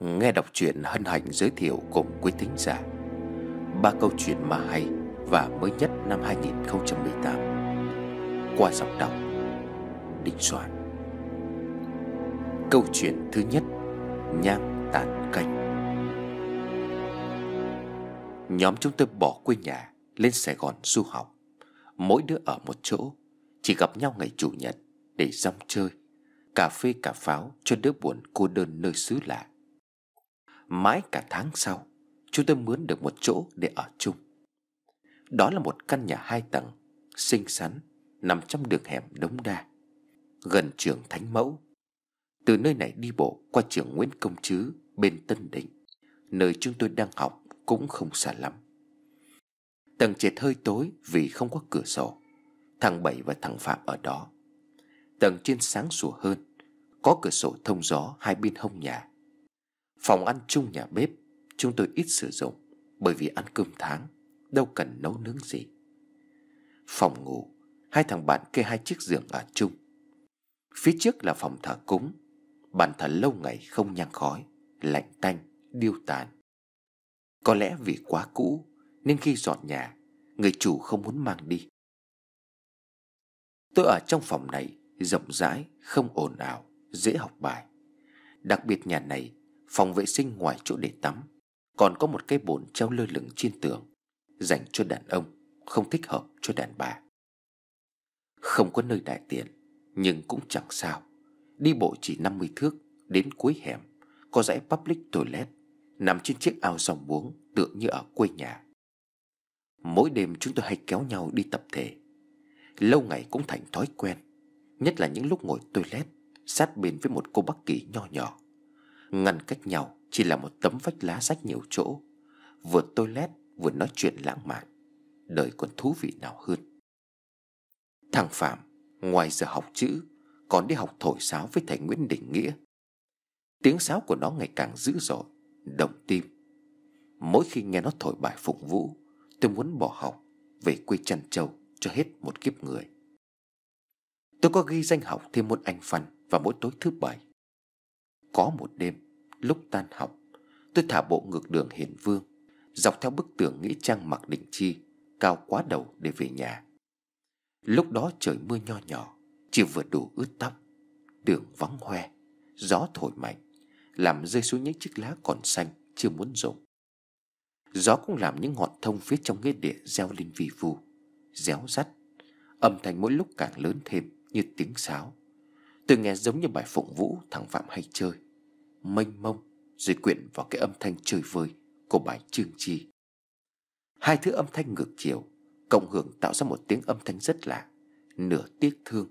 nghe đọc truyện hân hạnh giới thiệu cùng quý thính giả ba câu chuyện mà hay và mới nhất năm 2018 qua giọng đọc Đinh Soạn. Câu chuyện thứ nhất Nhang tàn canh Nhóm chúng tôi bỏ quê nhà lên Sài Gòn du học Mỗi đứa ở một chỗ Chỉ gặp nhau ngày Chủ nhật để rong chơi Cà phê cà pháo cho đứa buồn cô đơn nơi xứ lạ Mãi cả tháng sau Chúng tôi mướn được một chỗ để ở chung Đó là một căn nhà hai tầng Xinh xắn Nằm trong đường hẻm Đống Đa Gần trường Thánh Mẫu Từ nơi này đi bộ qua trường Nguyễn Công Trứ Bên Tân Định Nơi chúng tôi đang học cũng không xa lắm Tầng trệt hơi tối vì không có cửa sổ Thằng Bảy và thằng Phạm ở đó Tầng trên sáng sủa hơn Có cửa sổ thông gió hai bên hông nhà Phòng ăn chung nhà bếp Chúng tôi ít sử dụng Bởi vì ăn cơm tháng Đâu cần nấu nướng gì Phòng ngủ Hai thằng bạn kê hai chiếc giường ở chung Phía trước là phòng thờ cúng Bàn thờ lâu ngày không nhang khói Lạnh tanh, điêu tàn Có lẽ vì quá cũ Nên khi dọn nhà Người chủ không muốn mang đi Tôi ở trong phòng này Rộng rãi, không ồn ào Dễ học bài Đặc biệt nhà này phòng vệ sinh ngoài chỗ để tắm còn có một cái bồn treo lơ lửng trên tường dành cho đàn ông không thích hợp cho đàn bà không có nơi đại tiện nhưng cũng chẳng sao đi bộ chỉ năm mươi thước đến cuối hẻm có dãy public toilet nằm trên chiếc ao dòng buống tựa như ở quê nhà mỗi đêm chúng tôi hay kéo nhau đi tập thể lâu ngày cũng thành thói quen nhất là những lúc ngồi toilet sát bên với một cô bắc kỳ nho nhỏ Ngăn cách nhau chỉ là một tấm vách lá rách nhiều chỗ Vừa toilet vừa nói chuyện lãng mạn Đời còn thú vị nào hơn Thằng Phạm ngoài giờ học chữ Còn đi học thổi sáo với thầy Nguyễn Đình Nghĩa Tiếng sáo của nó ngày càng dữ dội Động tim Mỗi khi nghe nó thổi bài phục vũ Tôi muốn bỏ học Về quê chăn trâu cho hết một kiếp người Tôi có ghi danh học thêm môn Anh Văn Vào mỗi tối thứ bảy có một đêm, lúc tan học, tôi thả bộ ngược đường Hiền Vương, dọc theo bức tường nghĩa trang mặc định chi, cao quá đầu để về nhà. Lúc đó trời mưa nho nhỏ, chỉ vừa đủ ướt tóc, đường vắng hoe, gió thổi mạnh, làm rơi xuống những chiếc lá còn xanh chưa muốn rụng. Gió cũng làm những ngọn thông phía trong nghĩa địa gieo lên vì vu, réo rắt, âm thanh mỗi lúc càng lớn thêm như tiếng sáo. Tôi nghe giống như bài phụng vũ thằng Phạm hay chơi Mênh mông Rồi quyện vào cái âm thanh chơi vơi Của bài Trương Chi Hai thứ âm thanh ngược chiều Cộng hưởng tạo ra một tiếng âm thanh rất lạ Nửa tiếc thương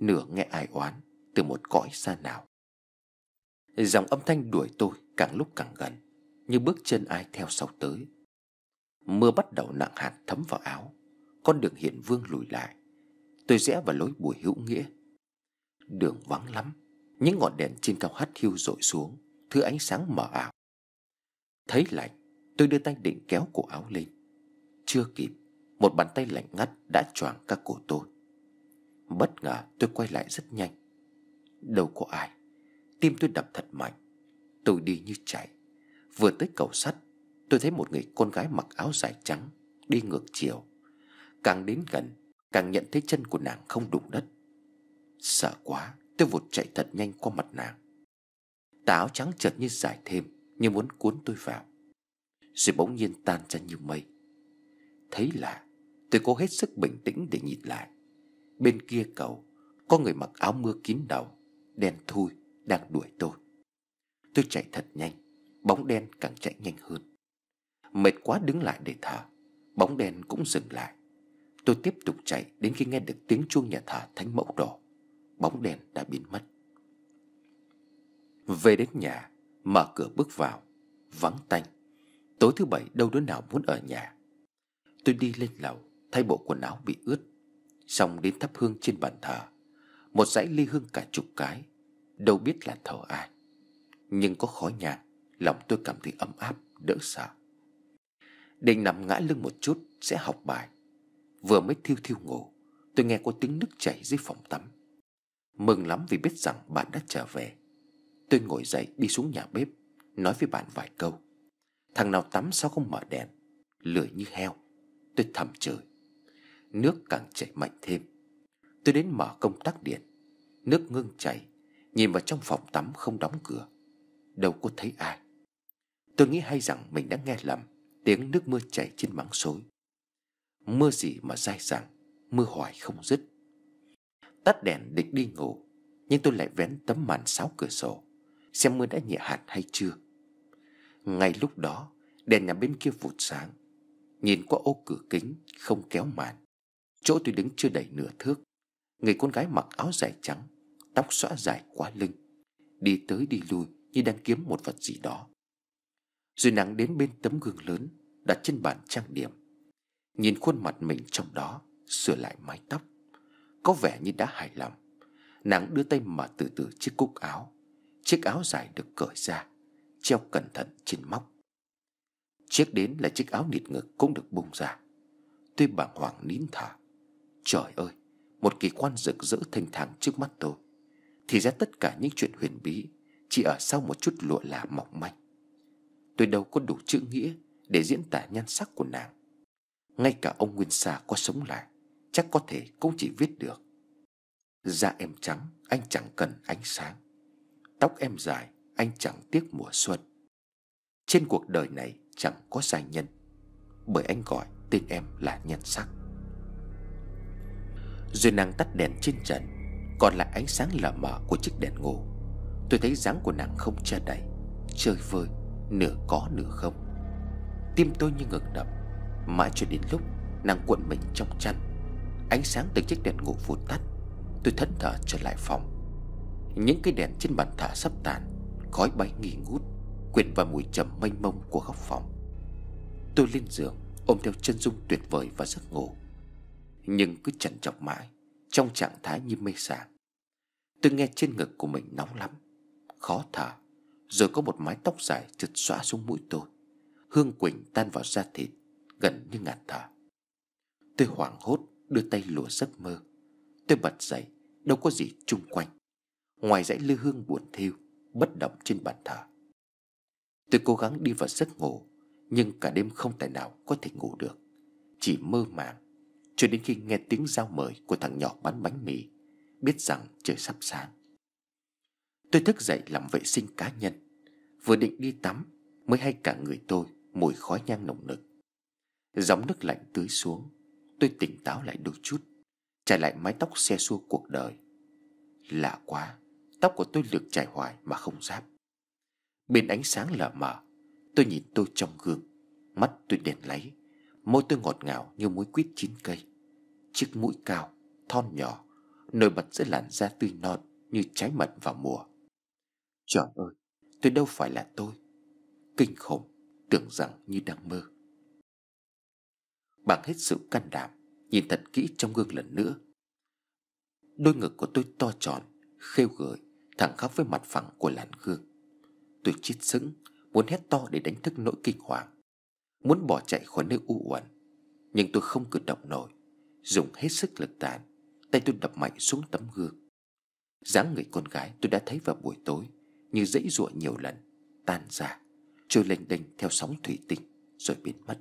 Nửa nghe ai oán Từ một cõi xa nào Dòng âm thanh đuổi tôi càng lúc càng gần Như bước chân ai theo sau tới Mưa bắt đầu nặng hạt thấm vào áo Con đường hiện vương lùi lại Tôi rẽ vào lối bùi hữu nghĩa đường vắng lắm Những ngọn đèn trên cao hắt hiu rội xuống Thứ ánh sáng mờ ảo Thấy lạnh Tôi đưa tay định kéo cổ áo lên Chưa kịp Một bàn tay lạnh ngắt đã choàng các cổ tôi Bất ngờ tôi quay lại rất nhanh Đâu có ai Tim tôi đập thật mạnh Tôi đi như chạy Vừa tới cầu sắt Tôi thấy một người con gái mặc áo dài trắng Đi ngược chiều Càng đến gần Càng nhận thấy chân của nàng không đụng đất Sợ quá Tôi vụt chạy thật nhanh qua mặt nàng Táo trắng chợt như dài thêm Như muốn cuốn tôi vào Rồi bỗng nhiên tan ra như mây Thấy lạ Tôi cố hết sức bình tĩnh để nhìn lại Bên kia cầu Có người mặc áo mưa kín đầu Đen thui đang đuổi tôi Tôi chạy thật nhanh Bóng đen càng chạy nhanh hơn Mệt quá đứng lại để thở Bóng đen cũng dừng lại Tôi tiếp tục chạy đến khi nghe được tiếng chuông nhà thờ Thánh Mẫu Đỏ bóng đèn đã biến mất. Về đến nhà, mở cửa bước vào, vắng tanh. Tối thứ bảy đâu đứa nào muốn ở nhà. Tôi đi lên lầu, thay bộ quần áo bị ướt. Xong đến thắp hương trên bàn thờ. Một dãy ly hương cả chục cái, đâu biết là thờ ai. Nhưng có khói nhàn, lòng tôi cảm thấy ấm áp, đỡ sợ. Định nằm ngã lưng một chút sẽ học bài. Vừa mới thiêu thiêu ngủ, tôi nghe có tiếng nước chảy dưới phòng tắm. Mừng lắm vì biết rằng bạn đã trở về Tôi ngồi dậy đi xuống nhà bếp Nói với bạn vài câu Thằng nào tắm sao không mở đèn Lười như heo Tôi thầm trời. Nước càng chảy mạnh thêm Tôi đến mở công tắc điện Nước ngưng chảy Nhìn vào trong phòng tắm không đóng cửa Đâu có thấy ai Tôi nghĩ hay rằng mình đã nghe lầm Tiếng nước mưa chảy trên máng xối Mưa gì mà dai dẳng Mưa hoài không dứt Tắt đèn định đi ngủ Nhưng tôi lại vén tấm màn sáu cửa sổ Xem mưa đã nhẹ hạt hay chưa Ngay lúc đó Đèn nhà bên kia vụt sáng Nhìn qua ô cửa kính Không kéo màn Chỗ tôi đứng chưa đầy nửa thước Người con gái mặc áo dài trắng Tóc xõa dài quá lưng Đi tới đi lui như đang kiếm một vật gì đó Rồi nàng đến bên tấm gương lớn Đặt trên bàn trang điểm Nhìn khuôn mặt mình trong đó Sửa lại mái tóc có vẻ như đã hài lòng Nàng đưa tay mở từ từ chiếc cúc áo Chiếc áo dài được cởi ra Treo cẩn thận trên móc Chiếc đến là chiếc áo nịt ngực cũng được bung ra Tôi bàng hoàng nín thở Trời ơi Một kỳ quan rực rỡ thênh thang trước mắt tôi Thì ra tất cả những chuyện huyền bí Chỉ ở sau một chút lụa là mỏng manh Tôi đâu có đủ chữ nghĩa Để diễn tả nhan sắc của nàng Ngay cả ông Nguyên Sa có sống lại chắc có thể cũng chỉ viết được da em trắng anh chẳng cần ánh sáng tóc em dài anh chẳng tiếc mùa xuân trên cuộc đời này chẳng có giai nhân bởi anh gọi tên em là nhân sắc rồi nàng tắt đèn trên trần còn lại ánh sáng lờ mờ của chiếc đèn ngủ tôi thấy dáng của nàng không che đậy chơi vơi nửa có nửa không tim tôi như ngực đập mãi cho đến lúc nàng cuộn mình trong chăn Ánh sáng từ chiếc đèn ngủ vụt tắt Tôi thẫn thờ trở lại phòng Những cái đèn trên bàn thả sắp tàn Khói bay nghi ngút Quyện vào mùi trầm mênh mông của góc phòng Tôi lên giường Ôm theo chân dung tuyệt vời và giấc ngủ Nhưng cứ chần trọc mãi Trong trạng thái như mê sảng Tôi nghe trên ngực của mình nóng lắm Khó thở Rồi có một mái tóc dài trượt xóa xuống mũi tôi Hương quỳnh tan vào da thịt Gần như ngạt thở Tôi hoảng hốt đưa tay lùa giấc mơ tôi bật dậy đâu có gì chung quanh ngoài dãy lư hương buồn thiu bất động trên bàn thờ tôi cố gắng đi vào giấc ngủ nhưng cả đêm không tài nào có thể ngủ được chỉ mơ màng cho đến khi nghe tiếng giao mời của thằng nhỏ bán bánh mì biết rằng trời sắp sáng tôi thức dậy làm vệ sinh cá nhân vừa định đi tắm mới hay cả người tôi mùi khói nhang nồng nực gióng nước lạnh tưới xuống Tôi tỉnh táo lại đôi chút Trải lại mái tóc xe xua cuộc đời Lạ quá Tóc của tôi được trải hoài mà không ráp Bên ánh sáng lờ mờ Tôi nhìn tôi trong gương Mắt tôi đèn lấy Môi tôi ngọt ngào như muối quýt chín cây Chiếc mũi cao, thon nhỏ Nổi bật giữa làn da tươi non Như trái mận vào mùa Trời ơi, tôi đâu phải là tôi Kinh khủng, tưởng rằng như đang mơ bằng hết sự can đảm nhìn thật kỹ trong gương lần nữa đôi ngực của tôi to tròn khêu gợi thẳng khắp với mặt phẳng của làn gương tôi chít sững muốn hét to để đánh thức nỗi kinh hoàng muốn bỏ chạy khỏi nơi u uẩn nhưng tôi không cử động nổi dùng hết sức lực tàn tay tôi đập mạnh xuống tấm gương dáng người con gái tôi đã thấy vào buổi tối như dãy giụa nhiều lần tan ra trôi lênh đênh theo sóng thủy tinh rồi biến mất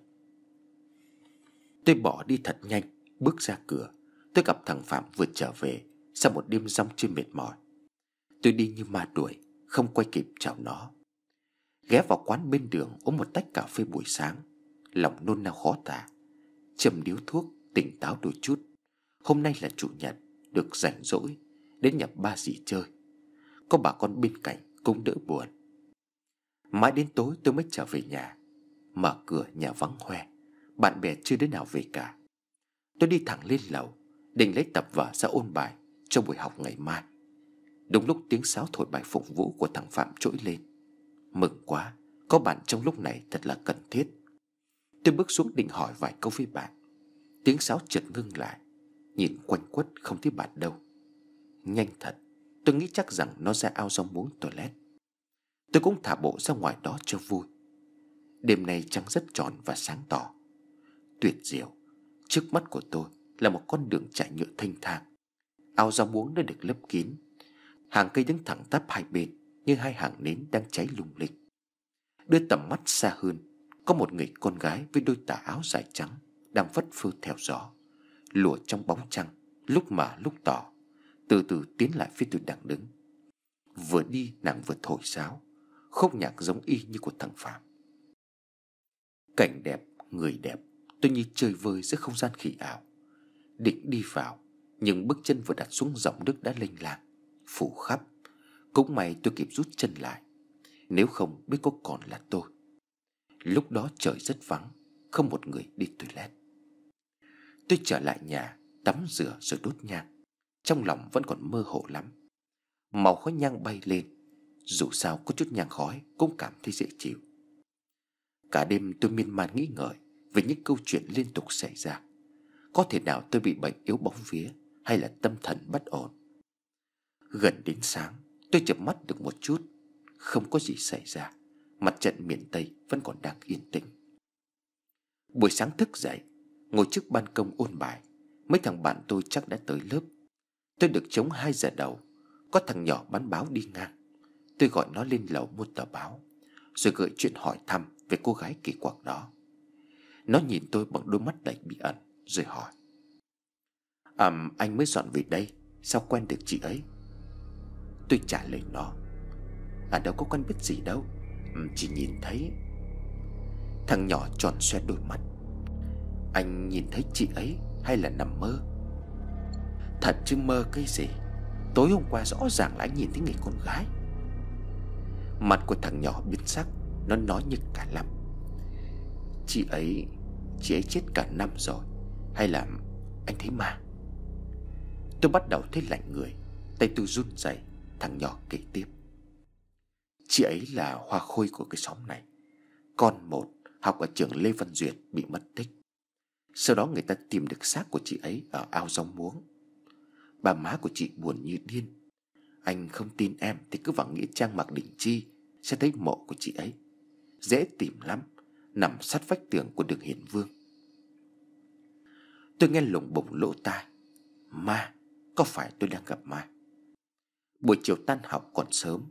Tôi bỏ đi thật nhanh Bước ra cửa Tôi gặp thằng Phạm vừa trở về Sau một đêm rong chơi mệt mỏi Tôi đi như ma đuổi Không quay kịp chào nó Ghé vào quán bên đường uống một tách cà phê buổi sáng Lòng nôn nao khó tả châm điếu thuốc tỉnh táo đôi chút Hôm nay là chủ nhật Được rảnh rỗi Đến nhà ba dì chơi Có bà con bên cạnh cũng đỡ buồn Mãi đến tối tôi mới trở về nhà Mở cửa nhà vắng hoe bạn bè chưa đến nào về cả Tôi đi thẳng lên lầu Định lấy tập vở ra ôn bài Cho buổi học ngày mai Đúng lúc tiếng sáo thổi bài phục vũ của thằng Phạm trỗi lên Mừng quá Có bạn trong lúc này thật là cần thiết Tôi bước xuống định hỏi vài câu với bạn Tiếng sáo chợt ngưng lại Nhìn quanh quất không thấy bạn đâu Nhanh thật Tôi nghĩ chắc rằng nó ra ao rong muốn toilet Tôi cũng thả bộ ra ngoài đó cho vui Đêm nay trăng rất tròn và sáng tỏ tuyệt diệu Trước mắt của tôi là một con đường trải nhựa thanh thang Ao rau muống đã được lấp kín Hàng cây đứng thẳng tắp hai bên Như hai hàng nến đang cháy lung linh Đưa tầm mắt xa hơn Có một người con gái với đôi tà áo dài trắng Đang vất phơ theo gió Lùa trong bóng trăng Lúc mà lúc tỏ Từ từ tiến lại phía tôi đang đứng Vừa đi nàng vừa thổi sáo Khúc nhạc giống y như của thằng Phạm Cảnh đẹp, người đẹp tôi như chơi vơi giữa không gian khỉ ảo định đi vào nhưng bước chân vừa đặt xuống dòng nước đã lênh làng phủ khắp cũng may tôi kịp rút chân lại nếu không biết có còn là tôi lúc đó trời rất vắng không một người đi toilet tôi trở lại nhà tắm rửa rồi đốt nhang trong lòng vẫn còn mơ hồ lắm màu khói nhang bay lên dù sao có chút nhang khói cũng cảm thấy dễ chịu cả đêm tôi miên man nghĩ ngợi về những câu chuyện liên tục xảy ra có thể nào tôi bị bệnh yếu bóng vía hay là tâm thần bất ổn gần đến sáng tôi chợp mắt được một chút không có gì xảy ra mặt trận miền tây vẫn còn đang yên tĩnh buổi sáng thức dậy ngồi trước ban công ôn bài mấy thằng bạn tôi chắc đã tới lớp tôi được chống hai giờ đầu có thằng nhỏ bán báo đi ngang tôi gọi nó lên lầu mua tờ báo rồi gợi chuyện hỏi thăm về cô gái kỳ quặc đó nó nhìn tôi bằng đôi mắt đầy bí ẩn Rồi hỏi Àm anh mới dọn về đây Sao quen được chị ấy Tôi trả lời nó À đâu có quen biết gì đâu Chỉ nhìn thấy Thằng nhỏ tròn xoe đôi mắt Anh nhìn thấy chị ấy Hay là nằm mơ Thật chứ mơ cái gì Tối hôm qua rõ ràng là anh nhìn thấy người con gái Mặt của thằng nhỏ biến sắc Nó nói như cả lắm Chị ấy Chị ấy chết cả năm rồi Hay là anh thấy ma Tôi bắt đầu thấy lạnh người Tay tôi run rẩy Thằng nhỏ kể tiếp Chị ấy là hoa khôi của cái xóm này Con một học ở trường Lê Văn Duyệt bị mất tích Sau đó người ta tìm được xác của chị ấy ở ao rong muống Bà má của chị buồn như điên Anh không tin em thì cứ vào nghĩa trang mặc đỉnh chi Sẽ thấy mộ của chị ấy Dễ tìm lắm nằm sát vách tường của đường hiền vương tôi nghe lủng bổng lỗ tai ma có phải tôi đang gặp ma buổi chiều tan học còn sớm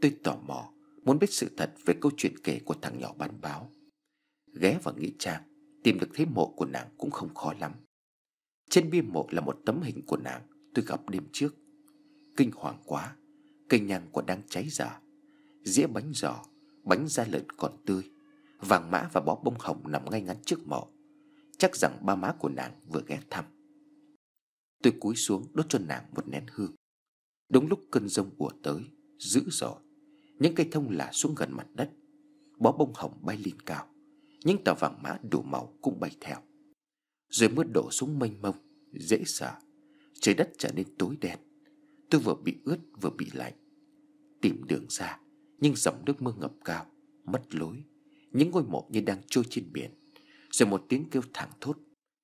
tôi tò mò muốn biết sự thật về câu chuyện kể của thằng nhỏ bán báo ghé vào nghĩa trang tìm được thấy mộ của nàng cũng không khó lắm trên bia mộ là một tấm hình của nàng tôi gặp đêm trước kinh hoàng quá cây nhang còn đang cháy dở dĩa bánh giò bánh da lợn còn tươi Vàng mã và bó bông hồng nằm ngay ngắn trước mộ Chắc rằng ba má của nàng vừa ghé thăm Tôi cúi xuống đốt cho nàng một nén hương Đúng lúc cơn rông ùa tới Dữ dội Những cây thông lả xuống gần mặt đất Bó bông hồng bay lên cao Những tàu vàng mã đủ màu cũng bay theo Rồi mưa đổ xuống mênh mông Dễ sợ Trời đất trở nên tối đen Tôi vừa bị ướt vừa bị lạnh Tìm đường ra Nhưng dòng nước mưa ngập cao Mất lối những ngôi mộ như đang trôi trên biển rồi một tiếng kêu thảng thốt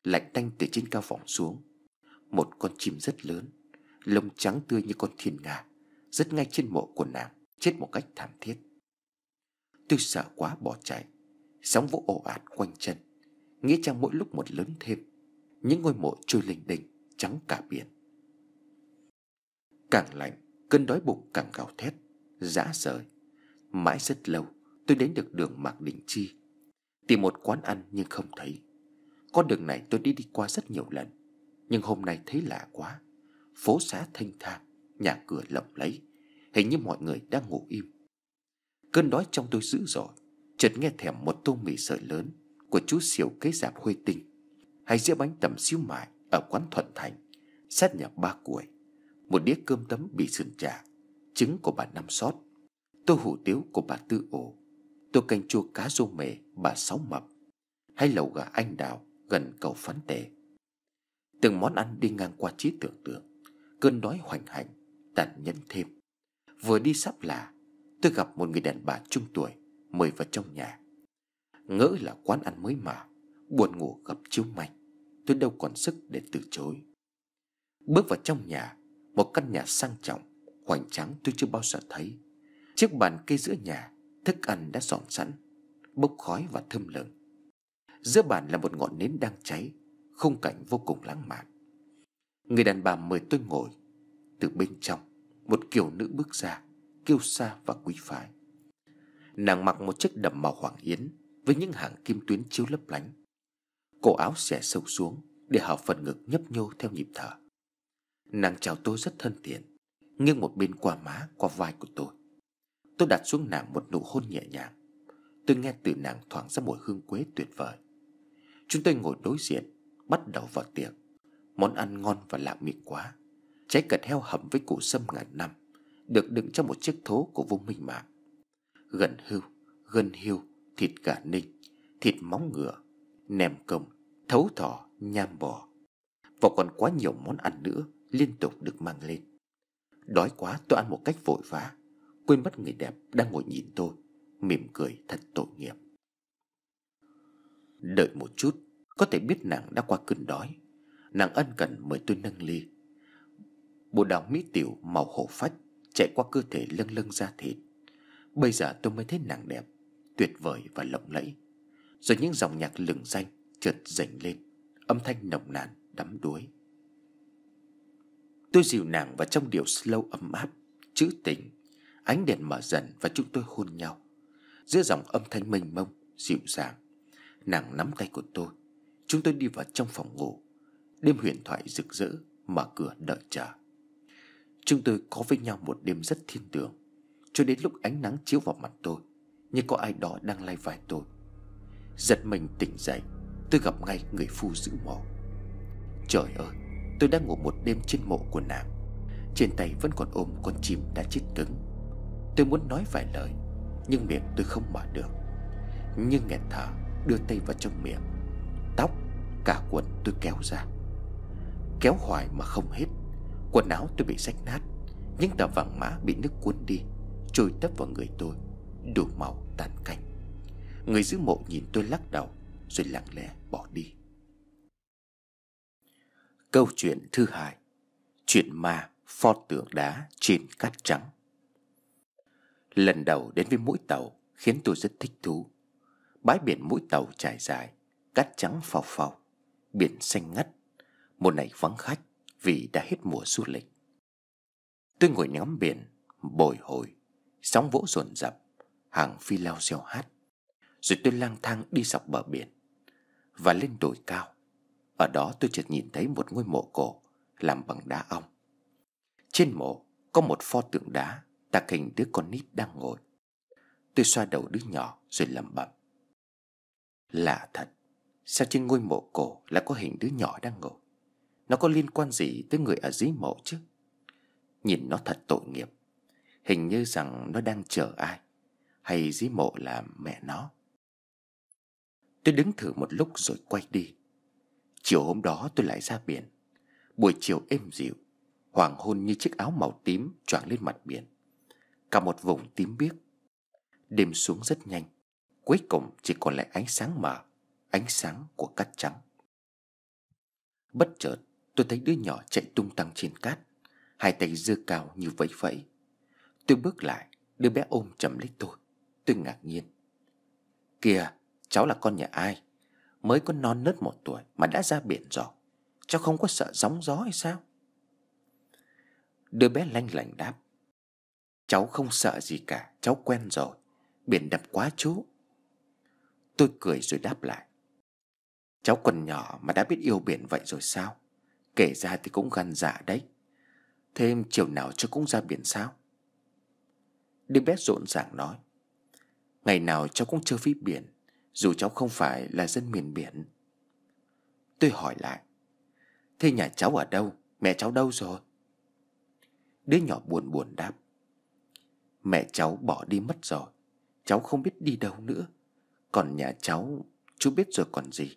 lạnh tanh từ trên cao vọng xuống một con chim rất lớn lông trắng tươi như con thiên nga rất ngay trên mộ của nàng chết một cách thảm thiết tôi sợ quá bỏ chạy sóng vỗ ồ ạt quanh chân nghĩa trang mỗi lúc một lớn thêm những ngôi mộ trôi lình đênh trắng cả biển càng lạnh cơn đói bụng càng gào thét dã rời mãi rất lâu tôi đến được đường Mạc Đình Chi Tìm một quán ăn nhưng không thấy Con đường này tôi đi đi qua rất nhiều lần Nhưng hôm nay thấy lạ quá Phố xá thanh thang Nhà cửa lộng lẫy Hình như mọi người đang ngủ im Cơn đói trong tôi dữ dội Chợt nghe thèm một tô mì sợi lớn Của chú Siêu kế giạp Huê Tinh Hay dĩa bánh tầm xíu mại Ở quán Thuận Thành Sát nhà ba cuội Một đĩa cơm tấm bị sườn trà Trứng của bà Năm Sót Tô hủ tiếu của bà Tư Ổ Tô canh chua cá rô mề bà sáu mập Hay lẩu gà anh đào gần cầu phán tề Từng món ăn đi ngang qua trí tưởng tượng Cơn đói hoành hành Tàn nhẫn thêm Vừa đi sắp là Tôi gặp một người đàn bà trung tuổi Mời vào trong nhà Ngỡ là quán ăn mới mở Buồn ngủ gặp chiếu manh Tôi đâu còn sức để từ chối Bước vào trong nhà Một căn nhà sang trọng Hoành tráng tôi chưa bao giờ thấy Chiếc bàn kê giữa nhà Thức ăn đã dọn sẵn Bốc khói và thơm lừng Giữa bàn là một ngọn nến đang cháy Khung cảnh vô cùng lãng mạn Người đàn bà mời tôi ngồi Từ bên trong Một kiểu nữ bước ra kêu xa và quý phái Nàng mặc một chiếc đầm màu hoàng yến Với những hàng kim tuyến chiếu lấp lánh Cổ áo xẻ sâu xuống Để hở phần ngực nhấp nhô theo nhịp thở Nàng chào tôi rất thân thiện Nghiêng một bên qua má qua vai của tôi Tôi đặt xuống nàng một nụ hôn nhẹ nhàng Tôi nghe từ nàng thoảng ra mùi hương quế tuyệt vời Chúng tôi ngồi đối diện Bắt đầu vào tiệc Món ăn ngon và lạ miệng quá Trái cật heo hầm với củ sâm ngàn năm Được đựng trong một chiếc thố của vô minh mạng Gần hưu, gân hưu, thịt gà ninh Thịt móng ngựa, nem công, thấu thỏ, nham bò Và còn quá nhiều món ăn nữa liên tục được mang lên Đói quá tôi ăn một cách vội vã quên mất người đẹp đang ngồi nhìn tôi mỉm cười thật tội nghiệp đợi một chút có thể biết nàng đã qua cơn đói nàng ân cần mời tôi nâng ly bộ đào mỹ tiểu màu hổ phách chạy qua cơ thể lâng lâng da thịt bây giờ tôi mới thấy nàng đẹp tuyệt vời và lộng lẫy rồi những dòng nhạc lừng danh chợt dành lên âm thanh nồng nàn đắm đuối tôi dìu nàng vào trong điều slow ấm áp trữ tình Ánh đèn mở dần và chúng tôi hôn nhau Giữa dòng âm thanh mênh mông Dịu dàng Nàng nắm tay của tôi Chúng tôi đi vào trong phòng ngủ Đêm huyền thoại rực rỡ Mở cửa đợi chờ Chúng tôi có với nhau một đêm rất thiên tường Cho đến lúc ánh nắng chiếu vào mặt tôi Như có ai đó đang lay vai tôi Giật mình tỉnh dậy Tôi gặp ngay người phu giữ mộ Trời ơi Tôi đang ngủ một đêm trên mộ của nàng Trên tay vẫn còn ôm con chim đã chết cứng Tôi muốn nói vài lời Nhưng miệng tôi không mở được Nhưng nghẹt thở đưa tay vào trong miệng Tóc cả quần tôi kéo ra Kéo hoài mà không hết Quần áo tôi bị rách nát Những tờ vàng mã bị nước cuốn đi Trôi tấp vào người tôi Đủ màu tan canh Người giữ mộ nhìn tôi lắc đầu Rồi lặng lẽ bỏ đi Câu chuyện thứ hai Chuyện ma pho tượng đá trên cát trắng Lần đầu đến với mũi tàu khiến tôi rất thích thú. Bãi biển mũi tàu trải dài, cát trắng phào phào, biển xanh ngắt. Mùa này vắng khách vì đã hết mùa du lịch. Tôi ngồi ngắm biển, bồi hồi, sóng vỗ rồn rập, hàng phi lao reo hát. Rồi tôi lang thang đi dọc bờ biển và lên đồi cao. Ở đó tôi chợt nhìn thấy một ngôi mộ cổ làm bằng đá ong. Trên mộ có một pho tượng đá tạc hình đứa con nít đang ngồi tôi xoa đầu đứa nhỏ rồi lẩm bẩm lạ thật sao trên ngôi mộ cổ lại có hình đứa nhỏ đang ngồi nó có liên quan gì tới người ở dưới mộ chứ nhìn nó thật tội nghiệp hình như rằng nó đang chờ ai hay dưới mộ là mẹ nó tôi đứng thử một lúc rồi quay đi chiều hôm đó tôi lại ra biển buổi chiều êm dịu hoàng hôn như chiếc áo màu tím choàng lên mặt biển cả một vùng tím biếc đêm xuống rất nhanh cuối cùng chỉ còn lại ánh sáng mờ ánh sáng của cát trắng bất chợt tôi thấy đứa nhỏ chạy tung tăng trên cát hai tay giơ cao như vẫy vẫy tôi bước lại đứa bé ôm chầm lấy tôi tôi ngạc nhiên kìa cháu là con nhà ai mới có non nớt một tuổi mà đã ra biển rồi cháu không có sợ sóng gió hay sao đứa bé lanh lảnh đáp Cháu không sợ gì cả Cháu quen rồi Biển đập quá chú Tôi cười rồi đáp lại Cháu còn nhỏ mà đã biết yêu biển vậy rồi sao Kể ra thì cũng gan dạ đấy Thêm chiều nào cháu cũng ra biển sao Đêm bé rộn ràng nói Ngày nào cháu cũng chơi phí biển Dù cháu không phải là dân miền biển Tôi hỏi lại Thế nhà cháu ở đâu Mẹ cháu đâu rồi Đứa nhỏ buồn buồn đáp Mẹ cháu bỏ đi mất rồi Cháu không biết đi đâu nữa Còn nhà cháu Chú biết rồi còn gì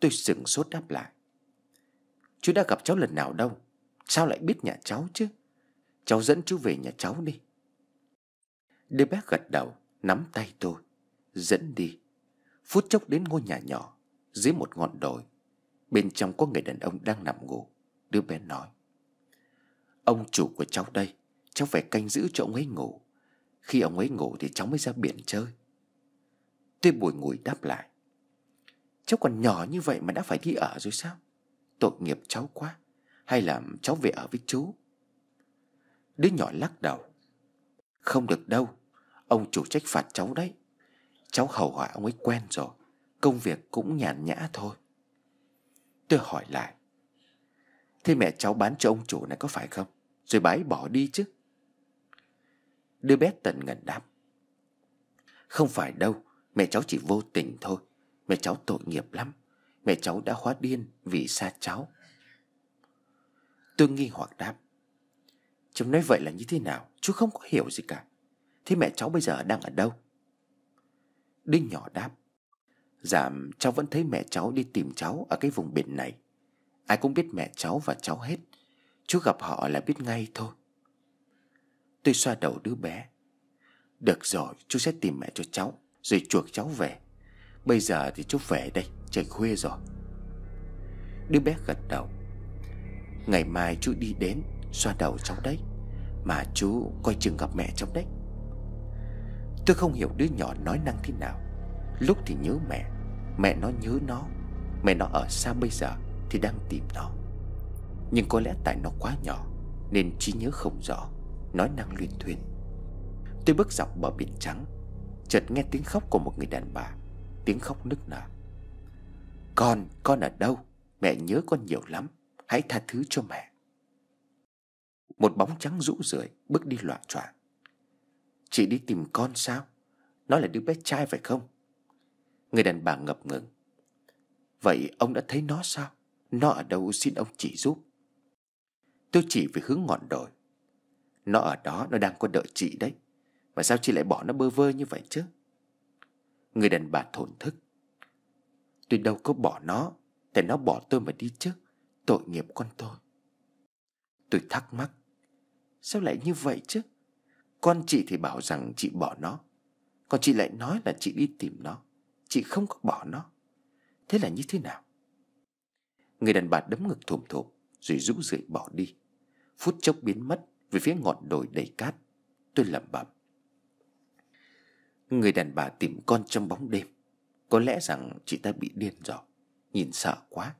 Tôi sừng sốt đáp lại Chú đã gặp cháu lần nào đâu Sao lại biết nhà cháu chứ Cháu dẫn chú về nhà cháu đi Đứa bé gật đầu Nắm tay tôi Dẫn đi Phút chốc đến ngôi nhà nhỏ Dưới một ngọn đồi Bên trong có người đàn ông đang nằm ngủ Đứa bé nói Ông chủ của cháu đây Cháu phải canh giữ cho ông ấy ngủ Khi ông ấy ngủ thì cháu mới ra biển chơi Tôi bùi ngùi đáp lại Cháu còn nhỏ như vậy mà đã phải đi ở rồi sao Tội nghiệp cháu quá Hay là cháu về ở với chú Đứa nhỏ lắc đầu Không được đâu Ông chủ trách phạt cháu đấy Cháu hầu hạ ông ấy quen rồi Công việc cũng nhàn nhã thôi Tôi hỏi lại Thế mẹ cháu bán cho ông chủ này có phải không Rồi bái bỏ đi chứ Đứa bé tần ngần đáp Không phải đâu Mẹ cháu chỉ vô tình thôi Mẹ cháu tội nghiệp lắm Mẹ cháu đã hóa điên vì xa cháu Tôi nghi hoặc đáp Cháu nói vậy là như thế nào Chú không có hiểu gì cả Thế mẹ cháu bây giờ đang ở đâu Đinh nhỏ đáp Dạ cháu vẫn thấy mẹ cháu đi tìm cháu Ở cái vùng biển này Ai cũng biết mẹ cháu và cháu hết Chú gặp họ là biết ngay thôi Tôi xoa đầu đứa bé Được rồi chú sẽ tìm mẹ cho cháu Rồi chuộc cháu về Bây giờ thì chú về đây Trời khuya rồi Đứa bé gật đầu Ngày mai chú đi đến Xoa đầu cháu đấy Mà chú coi chừng gặp mẹ cháu đấy Tôi không hiểu đứa nhỏ nói năng thế nào Lúc thì nhớ mẹ Mẹ nó nhớ nó Mẹ nó ở xa bây giờ Thì đang tìm nó Nhưng có lẽ tại nó quá nhỏ Nên trí nhớ không rõ Nói năng luyên thuyên Tôi bước dọc bờ biển trắng Chợt nghe tiếng khóc của một người đàn bà Tiếng khóc nức nở Con, con ở đâu? Mẹ nhớ con nhiều lắm Hãy tha thứ cho mẹ Một bóng trắng rũ rượi Bước đi loạn choạng Chị đi tìm con sao? Nó là đứa bé trai phải không? Người đàn bà ngập ngừng Vậy ông đã thấy nó sao? Nó ở đâu xin ông chỉ giúp Tôi chỉ về hướng ngọn đồi nó ở đó nó đang có đợi chị đấy Mà sao chị lại bỏ nó bơ vơ như vậy chứ Người đàn bà thổn thức Tôi đâu có bỏ nó Tại nó bỏ tôi mà đi chứ Tội nghiệp con tôi Tôi thắc mắc Sao lại như vậy chứ Con chị thì bảo rằng chị bỏ nó Còn chị lại nói là chị đi tìm nó Chị không có bỏ nó Thế là như thế nào Người đàn bà đấm ngực thùm thụp Rồi rũ rượi bỏ đi Phút chốc biến mất về phía ngọn đồi đầy cát tôi lẩm bẩm người đàn bà tìm con trong bóng đêm có lẽ rằng chị ta bị điên rồi nhìn sợ quá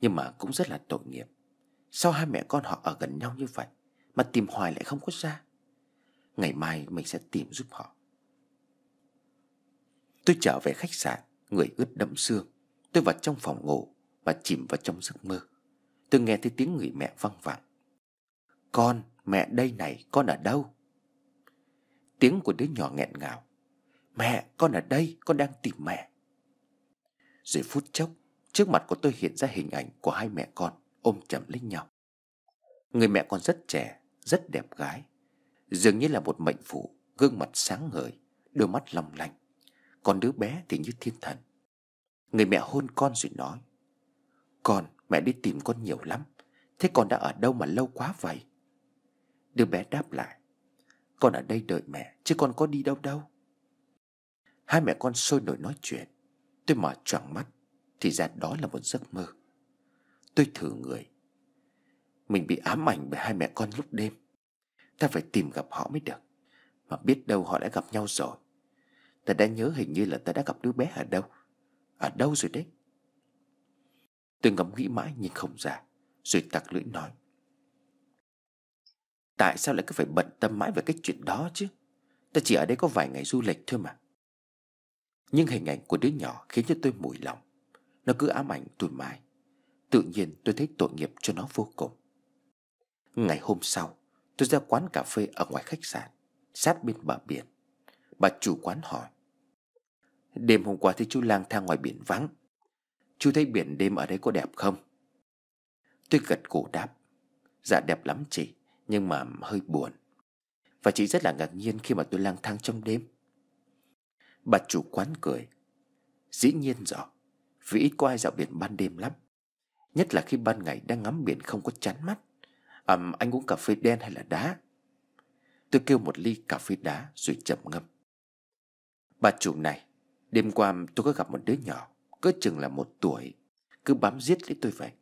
nhưng mà cũng rất là tội nghiệp sao hai mẹ con họ ở gần nhau như vậy mà tìm hoài lại không có ra ngày mai mình sẽ tìm giúp họ tôi trở về khách sạn người ướt đẫm xương tôi vào trong phòng ngủ và chìm vào trong giấc mơ tôi nghe thấy tiếng người mẹ văng vẳng con Mẹ đây này con ở đâu Tiếng của đứa nhỏ nghẹn ngào Mẹ con ở đây con đang tìm mẹ Rồi phút chốc Trước mặt của tôi hiện ra hình ảnh của hai mẹ con Ôm chầm lấy nhau Người mẹ con rất trẻ Rất đẹp gái Dường như là một mệnh phụ Gương mặt sáng ngời Đôi mắt long lanh Còn đứa bé thì như thiên thần Người mẹ hôn con rồi nói Con mẹ đi tìm con nhiều lắm Thế con đã ở đâu mà lâu quá vậy Đứa bé đáp lại Con ở đây đợi mẹ chứ con có đi đâu đâu Hai mẹ con sôi nổi nói chuyện Tôi mở choàng mắt Thì ra đó là một giấc mơ Tôi thử người Mình bị ám ảnh bởi hai mẹ con lúc đêm Ta phải tìm gặp họ mới được Mà biết đâu họ đã gặp nhau rồi Ta đã nhớ hình như là ta đã gặp đứa bé ở đâu Ở đâu rồi đấy Tôi ngẫm nghĩ mãi nhưng không ra Rồi tặc lưỡi nói Tại sao lại cứ phải bận tâm mãi về cái chuyện đó chứ Ta chỉ ở đây có vài ngày du lịch thôi mà Nhưng hình ảnh của đứa nhỏ khiến cho tôi mùi lòng Nó cứ ám ảnh tôi mãi Tự nhiên tôi thấy tội nghiệp cho nó vô cùng Ngày hôm sau Tôi ra quán cà phê ở ngoài khách sạn Sát bên bờ biển Bà chủ quán hỏi Đêm hôm qua thấy chú lang thang ngoài biển vắng Chú thấy biển đêm ở đây có đẹp không? Tôi gật cổ đáp Dạ đẹp lắm chị nhưng mà hơi buồn Và chị rất là ngạc nhiên khi mà tôi lang thang trong đêm Bà chủ quán cười Dĩ nhiên rồi Vì ít có ai dạo biển ban đêm lắm Nhất là khi ban ngày đang ngắm biển không có chán mắt Ẩm anh uống cà phê đen hay là đá Tôi kêu một ly cà phê đá rồi chậm ngâm Bà chủ này Đêm qua tôi có gặp một đứa nhỏ Cỡ chừng là một tuổi Cứ bám giết lấy tôi vậy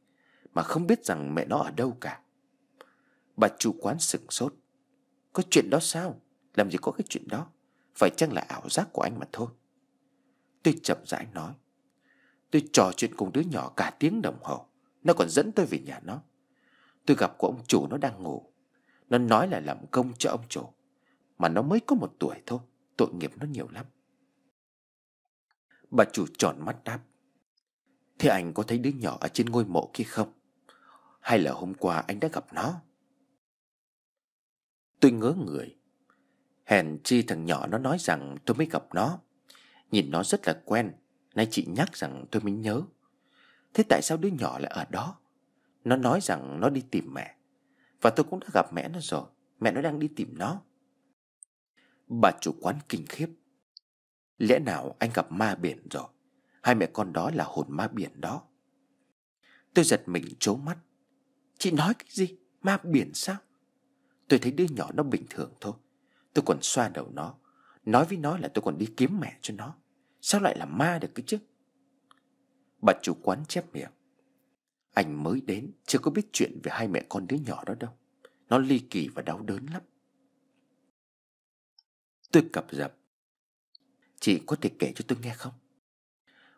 Mà không biết rằng mẹ nó ở đâu cả Bà chủ quán sửng sốt Có chuyện đó sao Làm gì có cái chuyện đó Phải chăng là ảo giác của anh mà thôi Tôi chậm rãi nói Tôi trò chuyện cùng đứa nhỏ cả tiếng đồng hồ Nó còn dẫn tôi về nhà nó Tôi gặp của ông chủ nó đang ngủ Nó nói là làm công cho ông chủ Mà nó mới có một tuổi thôi Tội nghiệp nó nhiều lắm Bà chủ tròn mắt đáp Thế anh có thấy đứa nhỏ ở trên ngôi mộ kia không? Hay là hôm qua anh đã gặp nó? Tôi ngớ người Hèn chi thằng nhỏ nó nói rằng tôi mới gặp nó Nhìn nó rất là quen Nay chị nhắc rằng tôi mới nhớ Thế tại sao đứa nhỏ lại ở đó Nó nói rằng nó đi tìm mẹ Và tôi cũng đã gặp mẹ nó rồi Mẹ nó đang đi tìm nó Bà chủ quán kinh khiếp Lẽ nào anh gặp ma biển rồi Hai mẹ con đó là hồn ma biển đó Tôi giật mình trố mắt Chị nói cái gì Ma biển sao Tôi thấy đứa nhỏ nó bình thường thôi Tôi còn xoa đầu nó Nói với nó là tôi còn đi kiếm mẹ cho nó Sao lại là ma được cứ chứ Bà chủ quán chép miệng Anh mới đến Chưa có biết chuyện về hai mẹ con đứa nhỏ đó đâu Nó ly kỳ và đau đớn lắm Tôi cập dập Chị có thể kể cho tôi nghe không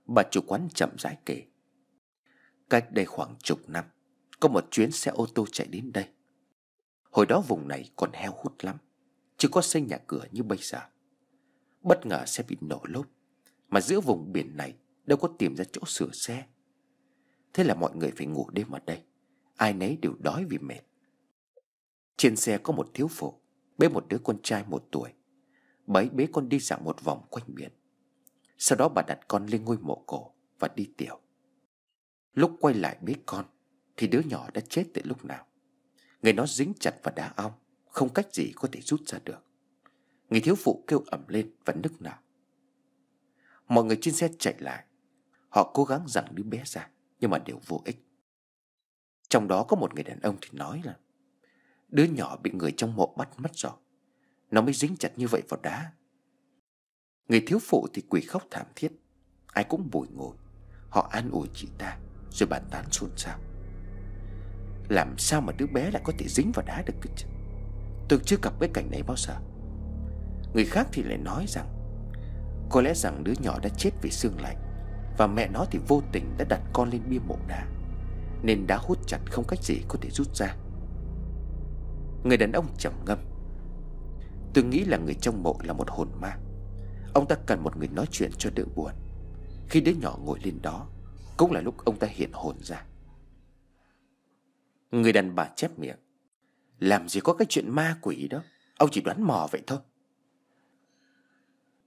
Bà chủ quán chậm rãi kể Cách đây khoảng chục năm Có một chuyến xe ô tô chạy đến đây Hồi đó vùng này còn heo hút lắm Chứ có xây nhà cửa như bây giờ Bất ngờ sẽ bị nổ lốp Mà giữa vùng biển này Đâu có tìm ra chỗ sửa xe Thế là mọi người phải ngủ đêm ở đây Ai nấy đều đói vì mệt Trên xe có một thiếu phụ Bế một đứa con trai một tuổi Bấy bế con đi dạo một vòng quanh biển Sau đó bà đặt con lên ngôi mộ cổ Và đi tiểu Lúc quay lại bế con Thì đứa nhỏ đã chết từ lúc nào Người nó dính chặt vào đá ong Không cách gì có thể rút ra được Người thiếu phụ kêu ẩm lên và nức nở Mọi người trên xe chạy lại Họ cố gắng dặn đứa bé ra Nhưng mà đều vô ích Trong đó có một người đàn ông thì nói là Đứa nhỏ bị người trong mộ bắt mất rồi Nó mới dính chặt như vậy vào đá Người thiếu phụ thì quỳ khóc thảm thiết Ai cũng bùi ngồi Họ an ủi chị ta Rồi bàn tán xôn xao làm sao mà đứa bé lại có thể dính vào đá được chứ Tôi chưa gặp cái cảnh này bao giờ Người khác thì lại nói rằng Có lẽ rằng đứa nhỏ đã chết vì xương lạnh Và mẹ nó thì vô tình đã đặt con lên bia mộ đá Nên đá hút chặt không cách gì có thể rút ra Người đàn ông trầm ngâm Tôi nghĩ là người trong mộ là một hồn ma Ông ta cần một người nói chuyện cho đỡ buồn Khi đứa nhỏ ngồi lên đó Cũng là lúc ông ta hiện hồn ra Người đàn bà chép miệng Làm gì có cái chuyện ma quỷ đó Ông chỉ đoán mò vậy thôi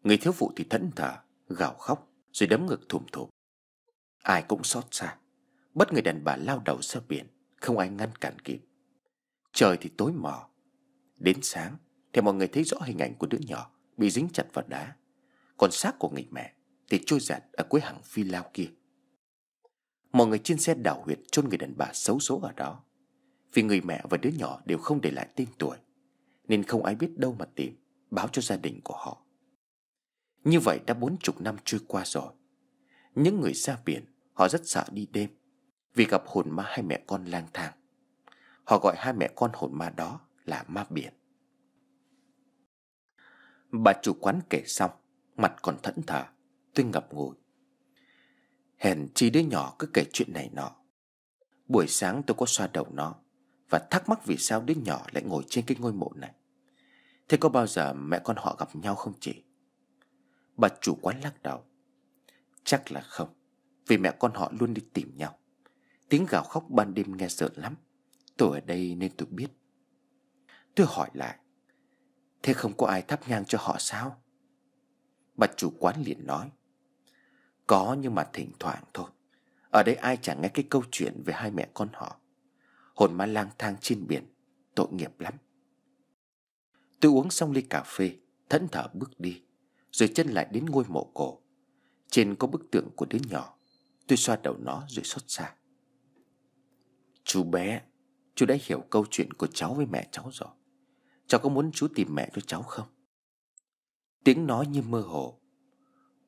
Người thiếu phụ thì thẫn thờ Gào khóc Rồi đấm ngực thùm thụp Ai cũng xót xa Bất người đàn bà lao đầu ra biển Không ai ngăn cản kịp Trời thì tối mò Đến sáng Thì mọi người thấy rõ hình ảnh của đứa nhỏ Bị dính chặt vào đá Còn xác của người mẹ Thì trôi giặt ở cuối hàng phi lao kia Mọi người trên xe đảo huyệt chôn người đàn bà xấu số ở đó vì người mẹ và đứa nhỏ đều không để lại tên tuổi Nên không ai biết đâu mà tìm Báo cho gia đình của họ Như vậy đã bốn chục năm trôi qua rồi Những người ra biển Họ rất sợ đi đêm Vì gặp hồn ma hai mẹ con lang thang Họ gọi hai mẹ con hồn ma đó là ma biển Bà chủ quán kể xong Mặt còn thẫn thờ Tôi ngập ngùi Hèn chi đứa nhỏ cứ kể chuyện này nọ Buổi sáng tôi có xoa đầu nó và thắc mắc vì sao đứa nhỏ lại ngồi trên cái ngôi mộ này Thế có bao giờ mẹ con họ gặp nhau không chị? Bà chủ quán lắc đầu Chắc là không Vì mẹ con họ luôn đi tìm nhau Tiếng gào khóc ban đêm nghe sợ lắm Tôi ở đây nên tôi biết Tôi hỏi lại Thế không có ai thắp nhang cho họ sao? Bà chủ quán liền nói Có nhưng mà thỉnh thoảng thôi Ở đây ai chẳng nghe cái câu chuyện về hai mẹ con họ hồn ma lang thang trên biển tội nghiệp lắm tôi uống xong ly cà phê thẫn thờ bước đi rồi chân lại đến ngôi mộ cổ trên có bức tượng của đứa nhỏ tôi xoa đầu nó rồi xót xa chú bé chú đã hiểu câu chuyện của cháu với mẹ cháu rồi cháu có muốn chú tìm mẹ cho cháu không tiếng nói như mơ hồ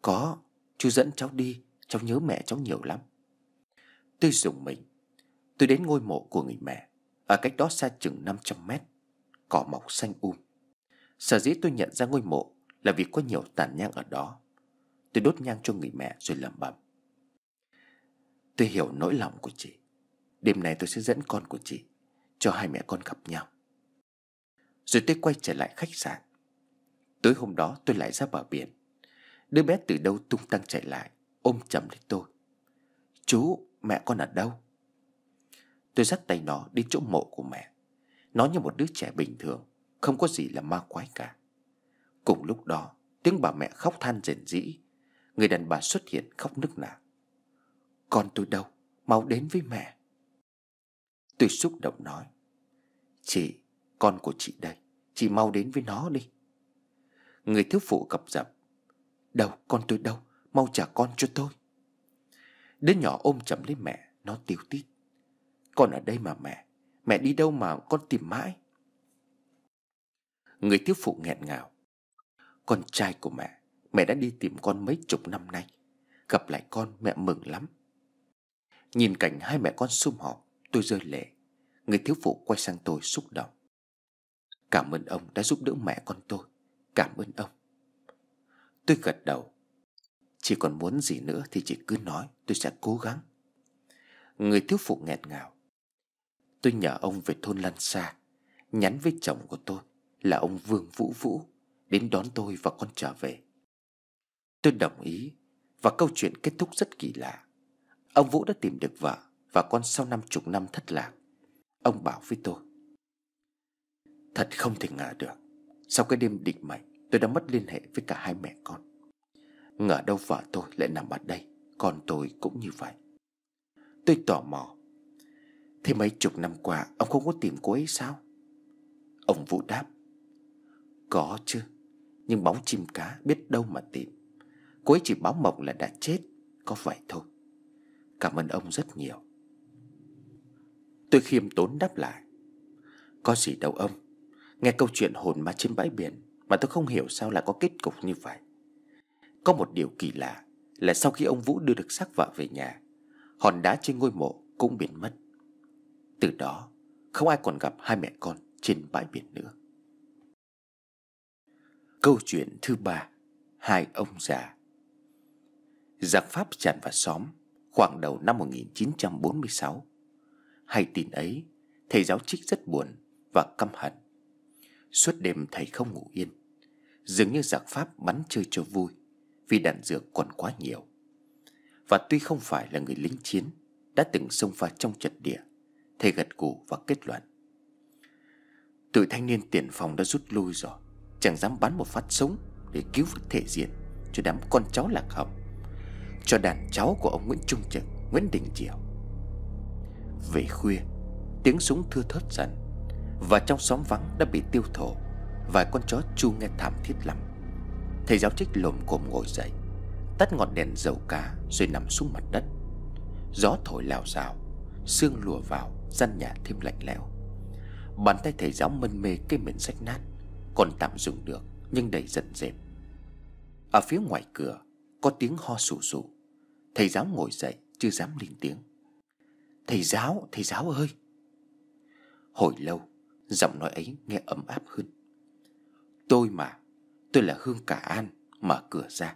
có chú dẫn cháu đi cháu nhớ mẹ cháu nhiều lắm tôi dùng mình Tôi đến ngôi mộ của người mẹ Ở cách đó xa chừng năm trăm mét Cỏ mọc xanh um Sở dĩ tôi nhận ra ngôi mộ Là vì có nhiều tàn nhang ở đó Tôi đốt nhang cho người mẹ rồi lẩm bẩm Tôi hiểu nỗi lòng của chị Đêm nay tôi sẽ dẫn con của chị Cho hai mẹ con gặp nhau Rồi tôi quay trở lại khách sạn Tối hôm đó tôi lại ra bờ biển Đứa bé từ đâu tung tăng chạy lại Ôm chầm lấy tôi Chú mẹ con ở đâu Tôi dắt tay nó đến chỗ mộ của mẹ Nó như một đứa trẻ bình thường Không có gì là ma quái cả Cùng lúc đó Tiếng bà mẹ khóc than rền rĩ Người đàn bà xuất hiện khóc nức nở Con tôi đâu Mau đến với mẹ Tôi xúc động nói Chị Con của chị đây Chị mau đến với nó đi Người thiếu phụ cập dập Đâu con tôi đâu Mau trả con cho tôi Đứa nhỏ ôm chậm lấy mẹ Nó tiêu tít con ở đây mà mẹ Mẹ đi đâu mà con tìm mãi Người thiếu phụ nghẹn ngào Con trai của mẹ Mẹ đã đi tìm con mấy chục năm nay Gặp lại con mẹ mừng lắm Nhìn cảnh hai mẹ con sum họp Tôi rơi lệ Người thiếu phụ quay sang tôi xúc động Cảm ơn ông đã giúp đỡ mẹ con tôi Cảm ơn ông Tôi gật đầu Chỉ còn muốn gì nữa thì chỉ cứ nói Tôi sẽ cố gắng Người thiếu phụ nghẹn ngào Tôi nhờ ông về thôn lăn xa, Nhắn với chồng của tôi Là ông Vương Vũ Vũ Đến đón tôi và con trở về Tôi đồng ý Và câu chuyện kết thúc rất kỳ lạ Ông Vũ đã tìm được vợ Và con sau năm chục năm thất lạc Ông bảo với tôi Thật không thể ngờ được Sau cái đêm định mệnh Tôi đã mất liên hệ với cả hai mẹ con Ngờ đâu vợ tôi lại nằm ở đây Con tôi cũng như vậy Tôi tò mò Thế mấy chục năm qua Ông không có tìm cô ấy sao Ông Vũ đáp Có chứ Nhưng bóng chim cá biết đâu mà tìm Cô ấy chỉ báo mộng là đã chết Có vậy thôi Cảm ơn ông rất nhiều Tôi khiêm tốn đáp lại Có gì đâu ông Nghe câu chuyện hồn ma trên bãi biển Mà tôi không hiểu sao lại có kết cục như vậy Có một điều kỳ lạ Là sau khi ông Vũ đưa được xác vợ về nhà Hòn đá trên ngôi mộ cũng biến mất từ đó không ai còn gặp hai mẹ con trên bãi biển nữa Câu chuyện thứ ba Hai ông già Giặc Pháp tràn vào xóm khoảng đầu năm 1946 Hay tin ấy Thầy giáo trích rất buồn và căm hận Suốt đêm thầy không ngủ yên Dường như giặc Pháp bắn chơi cho vui Vì đạn dược còn quá nhiều Và tuy không phải là người lính chiến Đã từng xông pha trong trận địa Thầy gật gù và kết luận Tụi thanh niên tiền phòng đã rút lui rồi Chẳng dám bắn một phát súng Để cứu vớt thể diện Cho đám con cháu lạc hậu, Cho đàn cháu của ông Nguyễn Trung Trực Nguyễn Đình Diệu Về khuya Tiếng súng thưa thớt dần Và trong xóm vắng đã bị tiêu thổ Vài con chó chu nghe thảm thiết lắm Thầy giáo trích lồm cồm ngồi dậy Tắt ngọn đèn dầu cá Rồi nằm xuống mặt đất Gió thổi lào rào Sương lùa vào Gian nhà thêm lạnh lẽo Bàn tay thầy giáo mân mê cái miệng sách nát Còn tạm dùng được Nhưng đầy dần dẹp Ở phía ngoài cửa Có tiếng ho sù sù Thầy giáo ngồi dậy chưa dám lên tiếng Thầy giáo, thầy giáo ơi Hồi lâu Giọng nói ấy nghe ấm áp hơn Tôi mà Tôi là Hương Cả An Mở cửa ra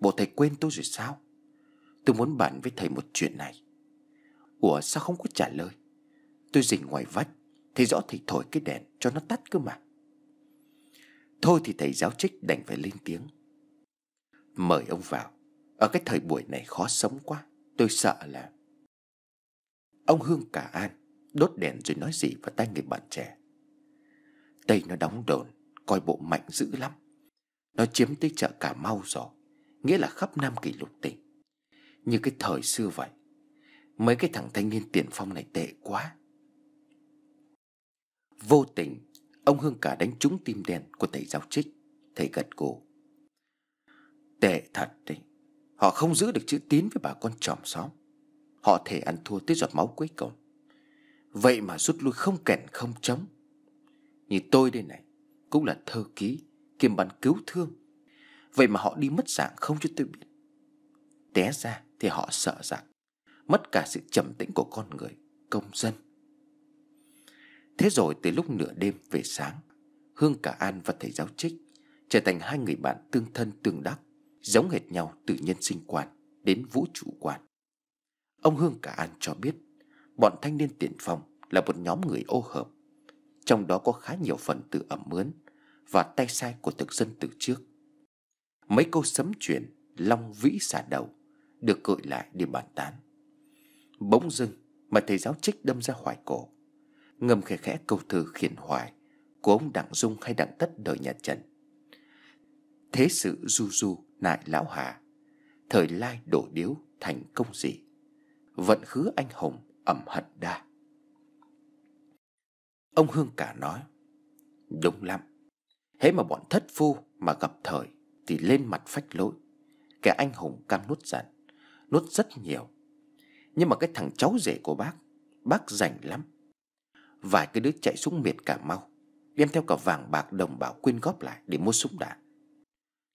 Bộ thầy quên tôi rồi sao Tôi muốn bàn với thầy một chuyện này Ủa sao không có trả lời Tôi dình ngoài vách Thấy rõ thầy thổi cái đèn cho nó tắt cơ mà Thôi thì thầy giáo trích đành phải lên tiếng Mời ông vào Ở cái thời buổi này khó sống quá Tôi sợ là Ông Hương cả an Đốt đèn rồi nói gì vào tay người bạn trẻ Tây nó đóng đồn Coi bộ mạnh dữ lắm Nó chiếm tới chợ Cà Mau rồi Nghĩa là khắp Nam kỳ lục tỉnh Như cái thời xưa vậy Mấy cái thằng thanh niên tiền phong này tệ quá Vô tình Ông Hương cả đánh trúng tim đen của thầy giáo trích Thầy gật gù Tệ thật đấy Họ không giữ được chữ tín với bà con tròm xóm Họ thể ăn thua tới giọt máu cuối cùng Vậy mà rút lui không kèn không chống Như tôi đây này Cũng là thơ ký Kiêm bắn cứu thương Vậy mà họ đi mất dạng không cho tôi biết Té ra thì họ sợ rằng Mất cả sự trầm tĩnh của con người Công dân Thế rồi từ lúc nửa đêm về sáng Hương cả An và thầy giáo Trích Trở thành hai người bạn tương thân tương đắc Giống hệt nhau từ nhân sinh quan Đến vũ trụ quan Ông Hương cả An cho biết Bọn thanh niên tiền phong là một nhóm người ô hợp Trong đó có khá nhiều phần từ ẩm mướn Và tay sai của thực dân từ trước Mấy câu sấm chuyển Long vĩ xả đầu Được gợi lại để bàn tán Bỗng dưng mà thầy giáo trích đâm ra hoài cổ ngâm khẽ khẽ câu thơ khiển hoài của ông đặng dung hay đặng tất đời nhà trần thế sự du du nại lão hà thời lai đổ điếu thành công gì vận khứ anh hùng ẩm hận đa ông hương cả nói đúng lắm hễ mà bọn thất phu mà gặp thời thì lên mặt phách lỗi kẻ anh hùng cam nuốt giận nuốt rất nhiều nhưng mà cái thằng cháu rể của bác bác rảnh lắm Vài cái đứa chạy xuống miệt Cà Mau Đem theo cả vàng bạc đồng bào quyên góp lại để mua súng đạn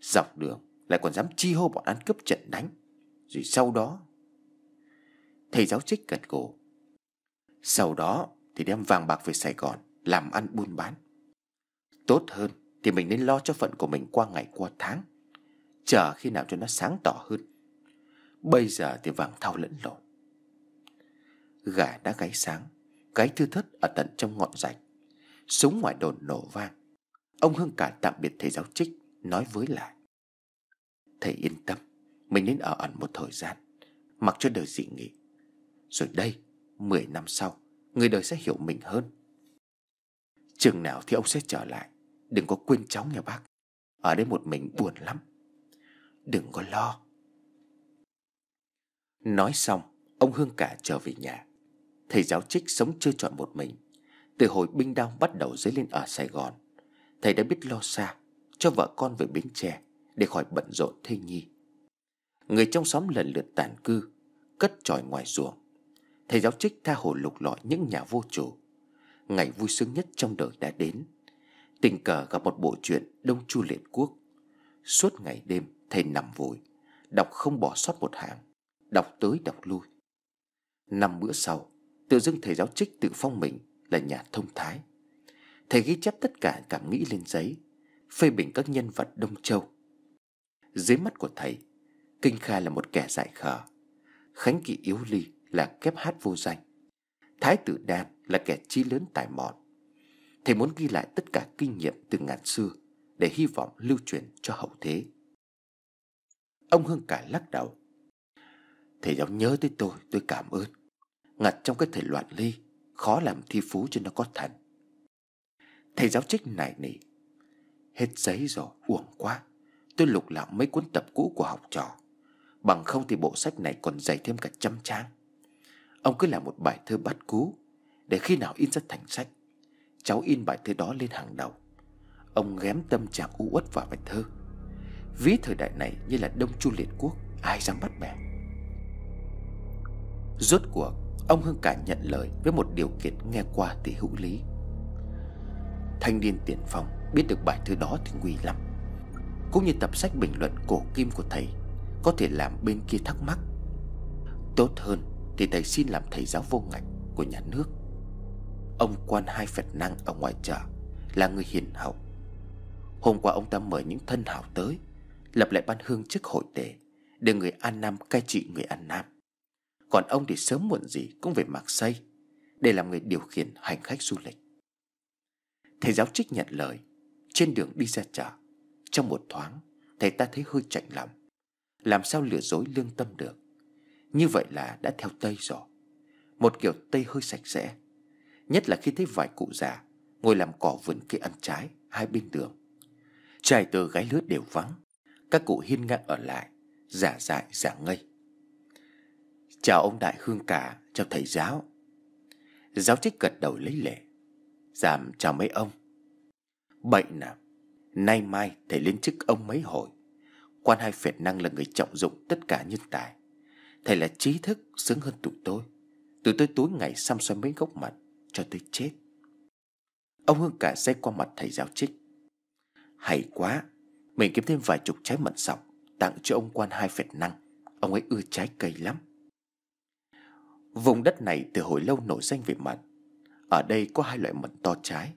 Dọc đường lại còn dám chi hô bọn ăn cướp trận đánh Rồi sau đó Thầy giáo trích gật gù Sau đó thì đem vàng bạc về Sài Gòn Làm ăn buôn bán Tốt hơn thì mình nên lo cho phận của mình qua ngày qua tháng Chờ khi nào cho nó sáng tỏ hơn Bây giờ thì vàng thau lẫn lộn Gà đã gáy sáng cái thư thất ở tận trong ngọn rạch súng ngoài đồn nổ vang ông hưng cả tạm biệt thầy giáo trích nói với lại thầy yên tâm mình nên ở ẩn một thời gian mặc cho đời dị nghị rồi đây mười năm sau người đời sẽ hiểu mình hơn chừng nào thì ông sẽ trở lại đừng có quên cháu nghe bác ở đây một mình buồn lắm đừng có lo nói xong ông hương cả trở về nhà Thầy giáo trích sống chưa chọn một mình Từ hồi binh đao bắt đầu dấy lên ở Sài Gòn Thầy đã biết lo xa Cho vợ con về Bến Tre Để khỏi bận rộn thê nhi Người trong xóm lần lượt tàn cư Cất tròi ngoài ruộng Thầy giáo trích tha hồ lục lọi những nhà vô chủ Ngày vui sướng nhất trong đời đã đến Tình cờ gặp một bộ truyện Đông Chu Liệt Quốc Suốt ngày đêm thầy nằm vùi Đọc không bỏ sót một hàng Đọc tới đọc lui Năm bữa sau Tự dưng thầy giáo trích tự phong mình là nhà thông thái Thầy ghi chép tất cả cảm nghĩ lên giấy Phê bình các nhân vật Đông Châu Dưới mắt của thầy Kinh Kha là một kẻ dại khờ Khánh Kỵ Yếu Ly là kép hát vô danh Thái tử Đan là kẻ trí lớn tài mọn Thầy muốn ghi lại tất cả kinh nghiệm từ ngàn xưa Để hy vọng lưu truyền cho hậu thế Ông hương Cả lắc đầu Thầy giáo nhớ tới tôi, tôi cảm ơn ngặt trong cái thể loạn ly khó làm thi phú cho nó có thần thầy giáo trích nài nỉ hết giấy rồi uổng quá tôi lục lạo mấy cuốn tập cũ của học trò bằng không thì bộ sách này còn dày thêm cả trăm trang ông cứ làm một bài thơ bắt cú để khi nào in ra thành sách cháu in bài thơ đó lên hàng đầu ông ghém tâm trạng u uất vào bài thơ ví thời đại này như là đông chu liệt quốc ai dám bắt bẻ rốt cuộc Ông Hưng Cả nhận lời với một điều kiện nghe qua thì hữu lý Thanh niên tiền phong biết được bài thư đó thì nguy lắm Cũng như tập sách bình luận cổ kim của thầy Có thể làm bên kia thắc mắc Tốt hơn thì thầy xin làm thầy giáo vô ngạch của nhà nước Ông quan hai Phật năng ở ngoài chợ Là người hiền hậu Hôm qua ông ta mời những thân hảo tới Lập lại ban hương chức hội tể Để người An Nam cai trị người An Nam còn ông thì sớm muộn gì cũng về mặc xây Để làm người điều khiển hành khách du lịch Thầy giáo trích nhận lời Trên đường đi ra chợ Trong một thoáng Thầy ta thấy hơi chạnh lòng Làm sao lừa dối lương tâm được Như vậy là đã theo Tây rồi Một kiểu Tây hơi sạch sẽ Nhất là khi thấy vài cụ già Ngồi làm cỏ vườn cây ăn trái Hai bên đường trải từ gái lướt đều vắng Các cụ hiên ngang ở lại Giả dại giả ngây Chào ông đại hương cả Chào thầy giáo Giáo trích gật đầu lấy lệ Giảm chào mấy ông Bệnh nè Nay mai thầy lên chức ông mấy hồi Quan hai phiệt năng là người trọng dụng tất cả nhân tài Thầy là trí thức sướng hơn tụi tôi Tụi tôi tối ngày xăm xoay mấy góc mặt Cho tới chết Ông Hương cả xe qua mặt thầy giáo trích Hay quá Mình kiếm thêm vài chục trái mận sọc Tặng cho ông quan hai phẹt năng Ông ấy ưa trái cây lắm Vùng đất này từ hồi lâu nổi danh về mận Ở đây có hai loại mận to trái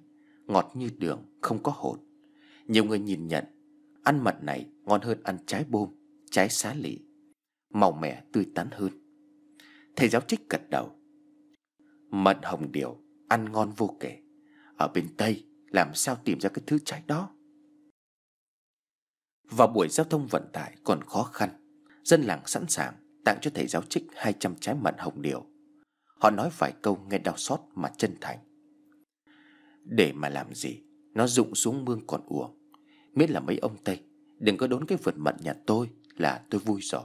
Ngọt như đường, không có hột Nhiều người nhìn nhận Ăn mận này ngon hơn ăn trái bôm, trái xá lị Màu mẻ tươi tắn hơn Thầy giáo trích gật đầu Mận hồng điều Ăn ngon vô kể Ở bên Tây làm sao tìm ra cái thứ trái đó Vào buổi giao thông vận tải còn khó khăn Dân làng sẵn sàng tặng cho thầy giáo trích 200 trái mận hồng điều. Họ nói vài câu nghe đau xót mà chân thành. Để mà làm gì, nó rụng xuống mương còn uổng. Miết là mấy ông Tây, đừng có đốn cái vườn mận nhà tôi là tôi vui rồi.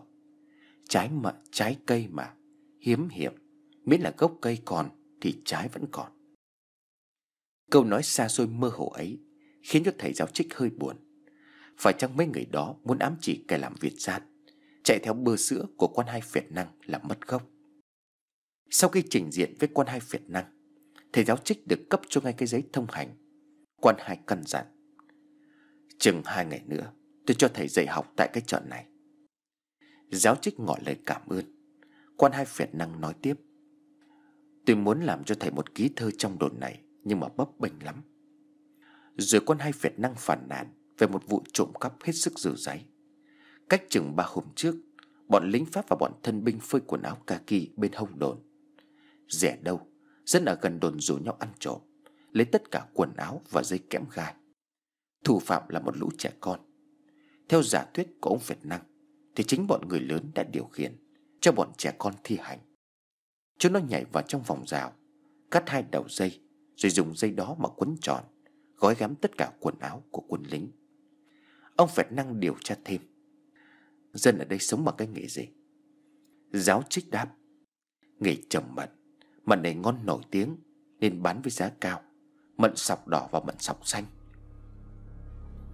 Trái mận, trái cây mà, hiếm hiểm, miễn là gốc cây còn thì trái vẫn còn. Câu nói xa xôi mơ hồ ấy khiến cho thầy giáo trích hơi buồn. Phải chăng mấy người đó muốn ám chỉ kẻ làm việc gian chạy theo bơ sữa của quan hai Việt Năng là mất gốc. Sau khi trình diện với quan hai Việt Năng, thầy giáo trích được cấp cho ngay cái giấy thông hành. Quan hai căn dặn. Chừng hai ngày nữa, tôi cho thầy dạy học tại cái chợ này. Giáo trích ngỏ lời cảm ơn. Quan hai Việt Năng nói tiếp. Tôi muốn làm cho thầy một ký thơ trong đồn này, nhưng mà bấp bênh lắm. Rồi quan hai Việt Năng phản nàn về một vụ trộm cắp hết sức dữ dãy Cách chừng ba hôm trước Bọn lính Pháp và bọn thân binh phơi quần áo kaki bên hông đồn Rẻ đâu Dân ở gần đồn rủ nhau ăn trộm Lấy tất cả quần áo và dây kẽm gai Thủ phạm là một lũ trẻ con Theo giả thuyết của ông Việt Năng Thì chính bọn người lớn đã điều khiển Cho bọn trẻ con thi hành Chúng nó nhảy vào trong vòng rào Cắt hai đầu dây Rồi dùng dây đó mà quấn tròn Gói gắm tất cả quần áo của quân lính Ông Việt Năng điều tra thêm Dân ở đây sống bằng cái nghề gì Giáo trích đáp Nghề trồng mận Mận này ngon nổi tiếng Nên bán với giá cao Mận sọc đỏ và mận sọc xanh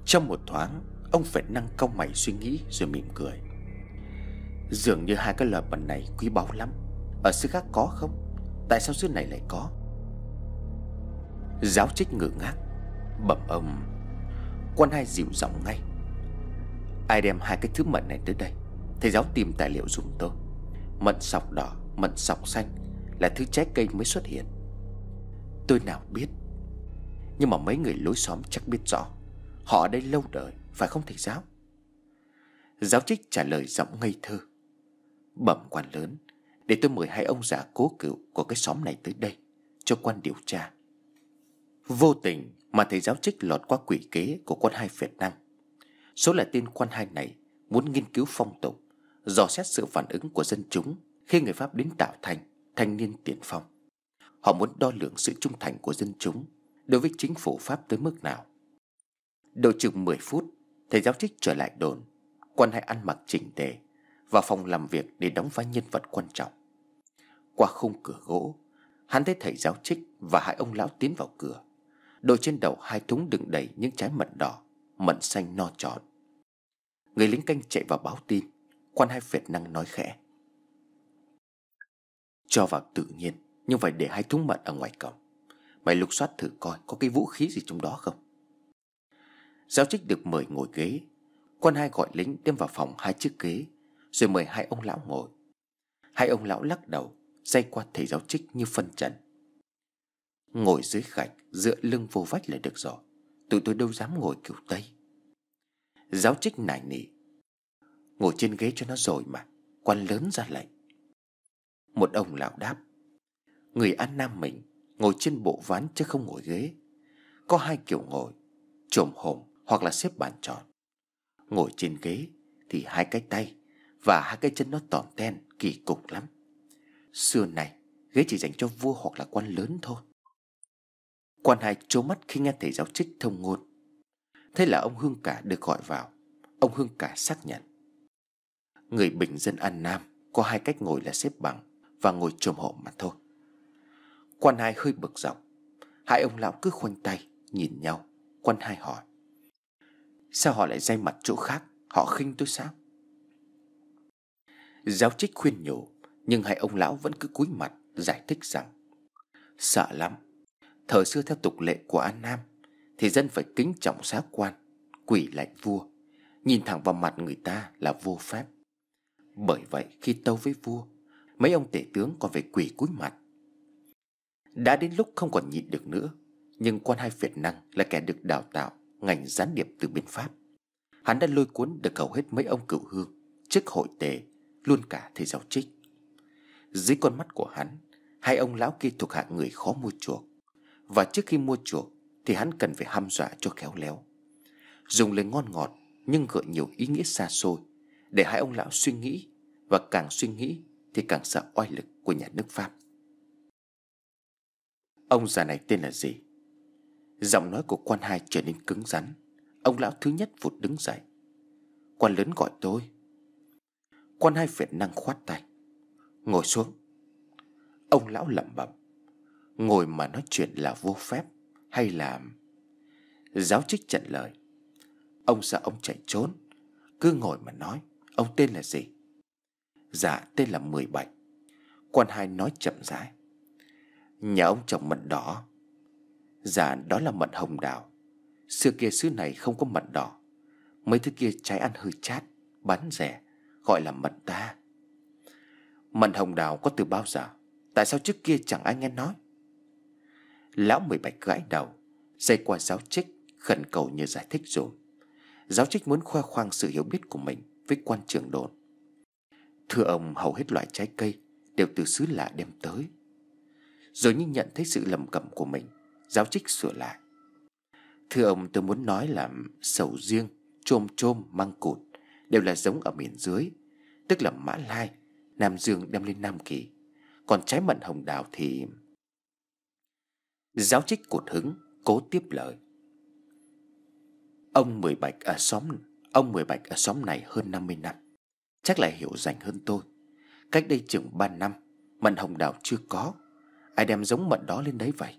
Trong một thoáng Ông phải năng cau mày suy nghĩ rồi mỉm cười Dường như hai cái lời mận này quý báu lắm Ở xứ khác có không Tại sao xứ này lại có Giáo trích ngự ngác Bẩm ông Quan hai dịu giọng ngay Ai đem hai cái thứ mận này tới đây Thầy giáo tìm tài liệu dùng tôi Mận sọc đỏ, mận sọc xanh Là thứ trái cây mới xuất hiện Tôi nào biết Nhưng mà mấy người lối xóm chắc biết rõ Họ ở đây lâu đời Phải không thầy giáo Giáo trích trả lời giọng ngây thơ Bẩm quan lớn Để tôi mời hai ông già cố cựu Của cái xóm này tới đây Cho quan điều tra Vô tình mà thầy giáo trích lọt qua quỷ kế Của quân hai Việt Nam Số là tên quan hai này muốn nghiên cứu phong tục, dò xét sự phản ứng của dân chúng khi người Pháp đến tạo thành thanh niên tiền phong. Họ muốn đo lường sự trung thành của dân chúng đối với chính phủ Pháp tới mức nào. Đầu chừng 10 phút, thầy giáo trích trở lại đồn, quan hai ăn mặc chỉnh tề vào phòng làm việc để đóng vai nhân vật quan trọng. Qua khung cửa gỗ, hắn thấy thầy giáo trích và hai ông lão tiến vào cửa, đội trên đầu hai thúng đựng đầy những trái mận đỏ, mận xanh no tròn. Người lính canh chạy vào báo tin Quan hai phệt năng nói khẽ Cho vào tự nhiên Nhưng phải để hai thúng mật ở ngoài cổng Mày lục soát thử coi Có cái vũ khí gì trong đó không Giáo trích được mời ngồi ghế Quan hai gọi lính đem vào phòng hai chiếc ghế Rồi mời hai ông lão ngồi Hai ông lão lắc đầu Dây qua thầy giáo trích như phân trần Ngồi dưới gạch Dựa lưng vô vách là được rồi Tụi tôi đâu dám ngồi kiểu Tây Giáo trích nài nỉ Ngồi trên ghế cho nó rồi mà Quan lớn ra lệnh Một ông lão đáp Người An Nam mình ngồi trên bộ ván chứ không ngồi ghế Có hai kiểu ngồi Trồm hồm hoặc là xếp bàn tròn Ngồi trên ghế thì hai cái tay Và hai cái chân nó tỏm ten kỳ cục lắm Xưa này ghế chỉ dành cho vua hoặc là quan lớn thôi Quan hai trố mắt khi nghe thầy giáo trích thông ngôn Thế là ông Hương Cả được gọi vào Ông Hương Cả xác nhận Người bình dân An Nam Có hai cách ngồi là xếp bằng Và ngồi trồm hổm mà thôi Quan hai hơi bực dọc Hai ông lão cứ khoanh tay Nhìn nhau Quan hai hỏi Sao họ lại dây mặt chỗ khác Họ khinh tôi sao Giáo trích khuyên nhủ Nhưng hai ông lão vẫn cứ cúi mặt Giải thích rằng Sợ lắm Thời xưa theo tục lệ của An Nam thì dân phải kính trọng xác quan Quỷ lạnh vua Nhìn thẳng vào mặt người ta là vô phép Bởi vậy khi tâu với vua Mấy ông tể tướng còn phải quỳ cúi mặt Đã đến lúc không còn nhịn được nữa Nhưng quan hai Việt Năng là kẻ được đào tạo Ngành gián điệp từ bên Pháp Hắn đã lôi cuốn được hầu hết mấy ông cựu hương Chức hội tề Luôn cả thầy giáo trích Dưới con mắt của hắn Hai ông lão kia thuộc hạng người khó mua chuộc Và trước khi mua chuộc thì hắn cần phải hăm dọa cho khéo léo Dùng lời ngon ngọt Nhưng gợi nhiều ý nghĩa xa xôi Để hai ông lão suy nghĩ Và càng suy nghĩ thì càng sợ oai lực của nhà nước Pháp Ông già này tên là gì? Giọng nói của quan hai trở nên cứng rắn Ông lão thứ nhất vụt đứng dậy Quan lớn gọi tôi Quan hai việt năng khoát tay Ngồi xuống Ông lão lẩm bẩm Ngồi mà nói chuyện là vô phép hay làm giáo trích trận lời ông sợ ông chạy trốn cứ ngồi mà nói ông tên là gì dạ tên là mười bảy quan hai nói chậm rãi nhà ông trồng mận đỏ dạ đó là mận hồng đào xưa kia xứ này không có mận đỏ mấy thứ kia trái ăn hơi chát bán rẻ gọi là mận ta mận hồng đào có từ bao giờ tại sao trước kia chẳng ai nghe nói Lão mười bạch gãi đầu Dây qua giáo trích khẩn cầu nhờ giải thích rồi Giáo trích muốn khoe khoang sự hiểu biết của mình Với quan trưởng đồn Thưa ông hầu hết loại trái cây Đều từ xứ lạ đem tới Rồi như nhận thấy sự lầm cẩm của mình Giáo trích sửa lại Thưa ông tôi muốn nói là Sầu riêng, trôm trôm, măng cụt Đều là giống ở miền dưới Tức là mã lai Nam Dương đem lên Nam Kỳ Còn trái mận hồng đào thì Giáo trích cột hứng cố tiếp lời Ông Mười Bạch ở xóm Ông Mười Bạch ở xóm này hơn 50 năm Chắc lại hiểu rành hơn tôi Cách đây chừng 3 năm Mận hồng đào chưa có Ai đem giống mận đó lên đấy vậy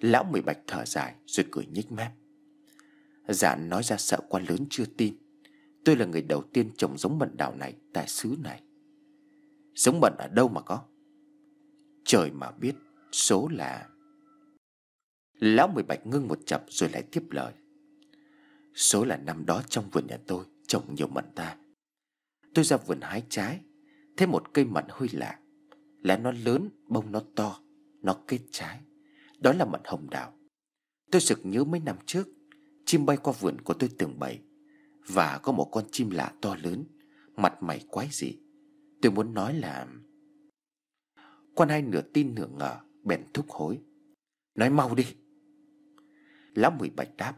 Lão Mười Bạch thở dài rồi cười nhích mép Giả dạ, nói ra sợ quan lớn chưa tin Tôi là người đầu tiên trồng giống mận đào này Tại xứ này Giống mận ở đâu mà có Trời mà biết Số là Lão Mười Bạch ngưng một chập rồi lại tiếp lời Số là năm đó trong vườn nhà tôi Trồng nhiều mận ta Tôi ra vườn hái trái Thấy một cây mận hơi lạ Lá nó lớn, bông nó to Nó kết trái Đó là mận hồng đào Tôi sực nhớ mấy năm trước Chim bay qua vườn của tôi từng bày Và có một con chim lạ to lớn Mặt mày quái dị Tôi muốn nói là Quan hai nửa tin nửa ngờ Bèn thúc hối Nói mau đi Lão Mười Bạch đáp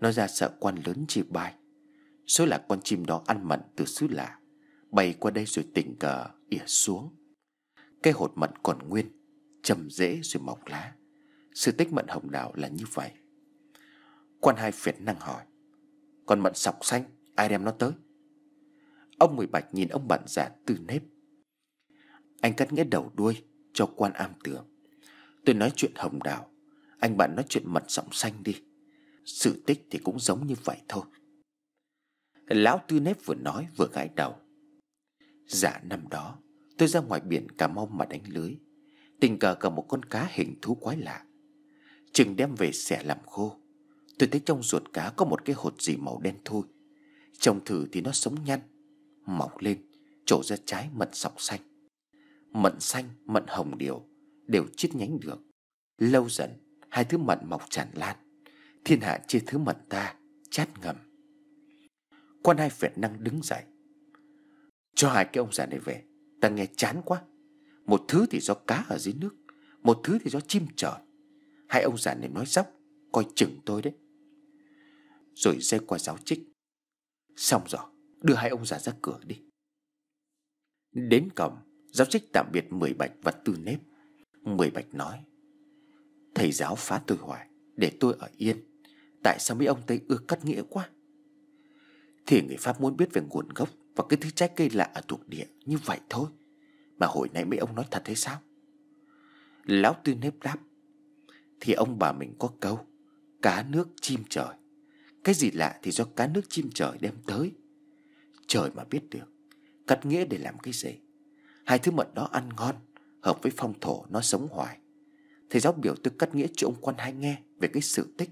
Nó ra sợ quan lớn chim bay Số là con chim đó ăn mận từ xứ lạ Bay qua đây rồi tình cờ ỉa xuống Cây hột mận còn nguyên Chầm dễ rồi mọc lá Sự tích mận hồng đào là như vậy Quan hai phiền năng hỏi Còn mận sọc xanh Ai đem nó tới Ông Mười Bạch nhìn ông bạn già từ nếp Anh cắt nghĩa đầu đuôi Cho quan am tưởng Tôi nói chuyện hồng đào anh bạn nói chuyện mật giọng xanh đi Sự tích thì cũng giống như vậy thôi Lão Tư Nếp vừa nói vừa gãi đầu Dạ năm đó Tôi ra ngoài biển Cà Mau mà đánh lưới Tình cờ gặp một con cá hình thú quái lạ Chừng đem về xẻ làm khô Tôi thấy trong ruột cá có một cái hột gì màu đen thôi. Trông thử thì nó sống nhăn Mọc lên Trổ ra trái mận sọc xanh Mận xanh, mận hồng điều Đều chiết nhánh được Lâu dần hai thứ mận mọc tràn lan thiên hạ chia thứ mận ta chát ngầm quan hai phẹn năng đứng dậy cho hai cái ông già này về ta nghe chán quá một thứ thì do cá ở dưới nước một thứ thì do chim trời hai ông già này nói dóc coi chừng tôi đấy rồi dây qua giáo trích xong rồi đưa hai ông già ra cửa đi đến cổng giáo trích tạm biệt mười bạch và tư nếp mười bạch nói Thầy giáo phá tôi hỏi Để tôi ở yên Tại sao mấy ông Tây ưa cắt nghĩa quá Thì người Pháp muốn biết về nguồn gốc Và cái thứ trái cây lạ ở thuộc địa Như vậy thôi Mà hồi nãy mấy ông nói thật hay sao Lão tư nếp đáp Thì ông bà mình có câu Cá nước chim trời Cái gì lạ thì do cá nước chim trời đem tới Trời mà biết được Cắt nghĩa để làm cái gì Hai thứ mật đó ăn ngon Hợp với phong thổ nó sống hoài Thầy giáo biểu tôi cắt nghĩa cho ông quan hai nghe Về cái sự tích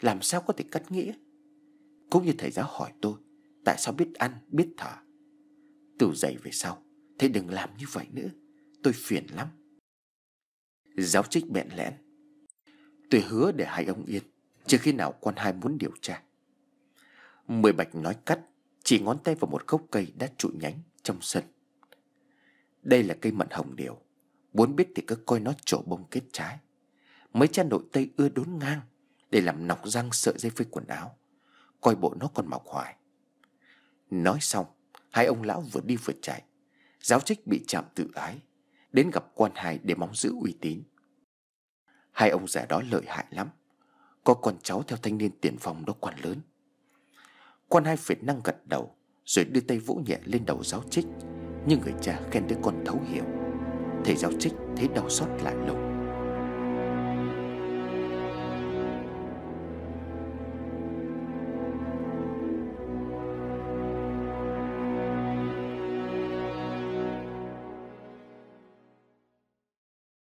Làm sao có thể cắt nghĩa Cũng như thầy giáo hỏi tôi Tại sao biết ăn, biết thở Từ giày về sau Thầy đừng làm như vậy nữa Tôi phiền lắm Giáo trích bẹn lẽn Tôi hứa để hai ông yên Trừ khi nào quan hai muốn điều tra Mười bạch nói cắt Chỉ ngón tay vào một gốc cây đã trụ nhánh trong sân Đây là cây mận hồng điều Muốn biết thì cứ coi nó trổ bông kết trái Mấy cha nội tây ưa đốn ngang Để làm nọc răng sợi dây phơi quần áo Coi bộ nó còn mọc hoài Nói xong Hai ông lão vừa đi vừa chạy Giáo trích bị chạm tự ái Đến gặp quan hài để mong giữ uy tín Hai ông già đó lợi hại lắm Có con cháu theo thanh niên tiền phòng đó quan lớn Quan hai phiệt năng gật đầu Rồi đưa tay vỗ nhẹ lên đầu giáo trích Như người cha khen đứa con thấu hiểu Thầy giáo trích thấy đau xót lại lùng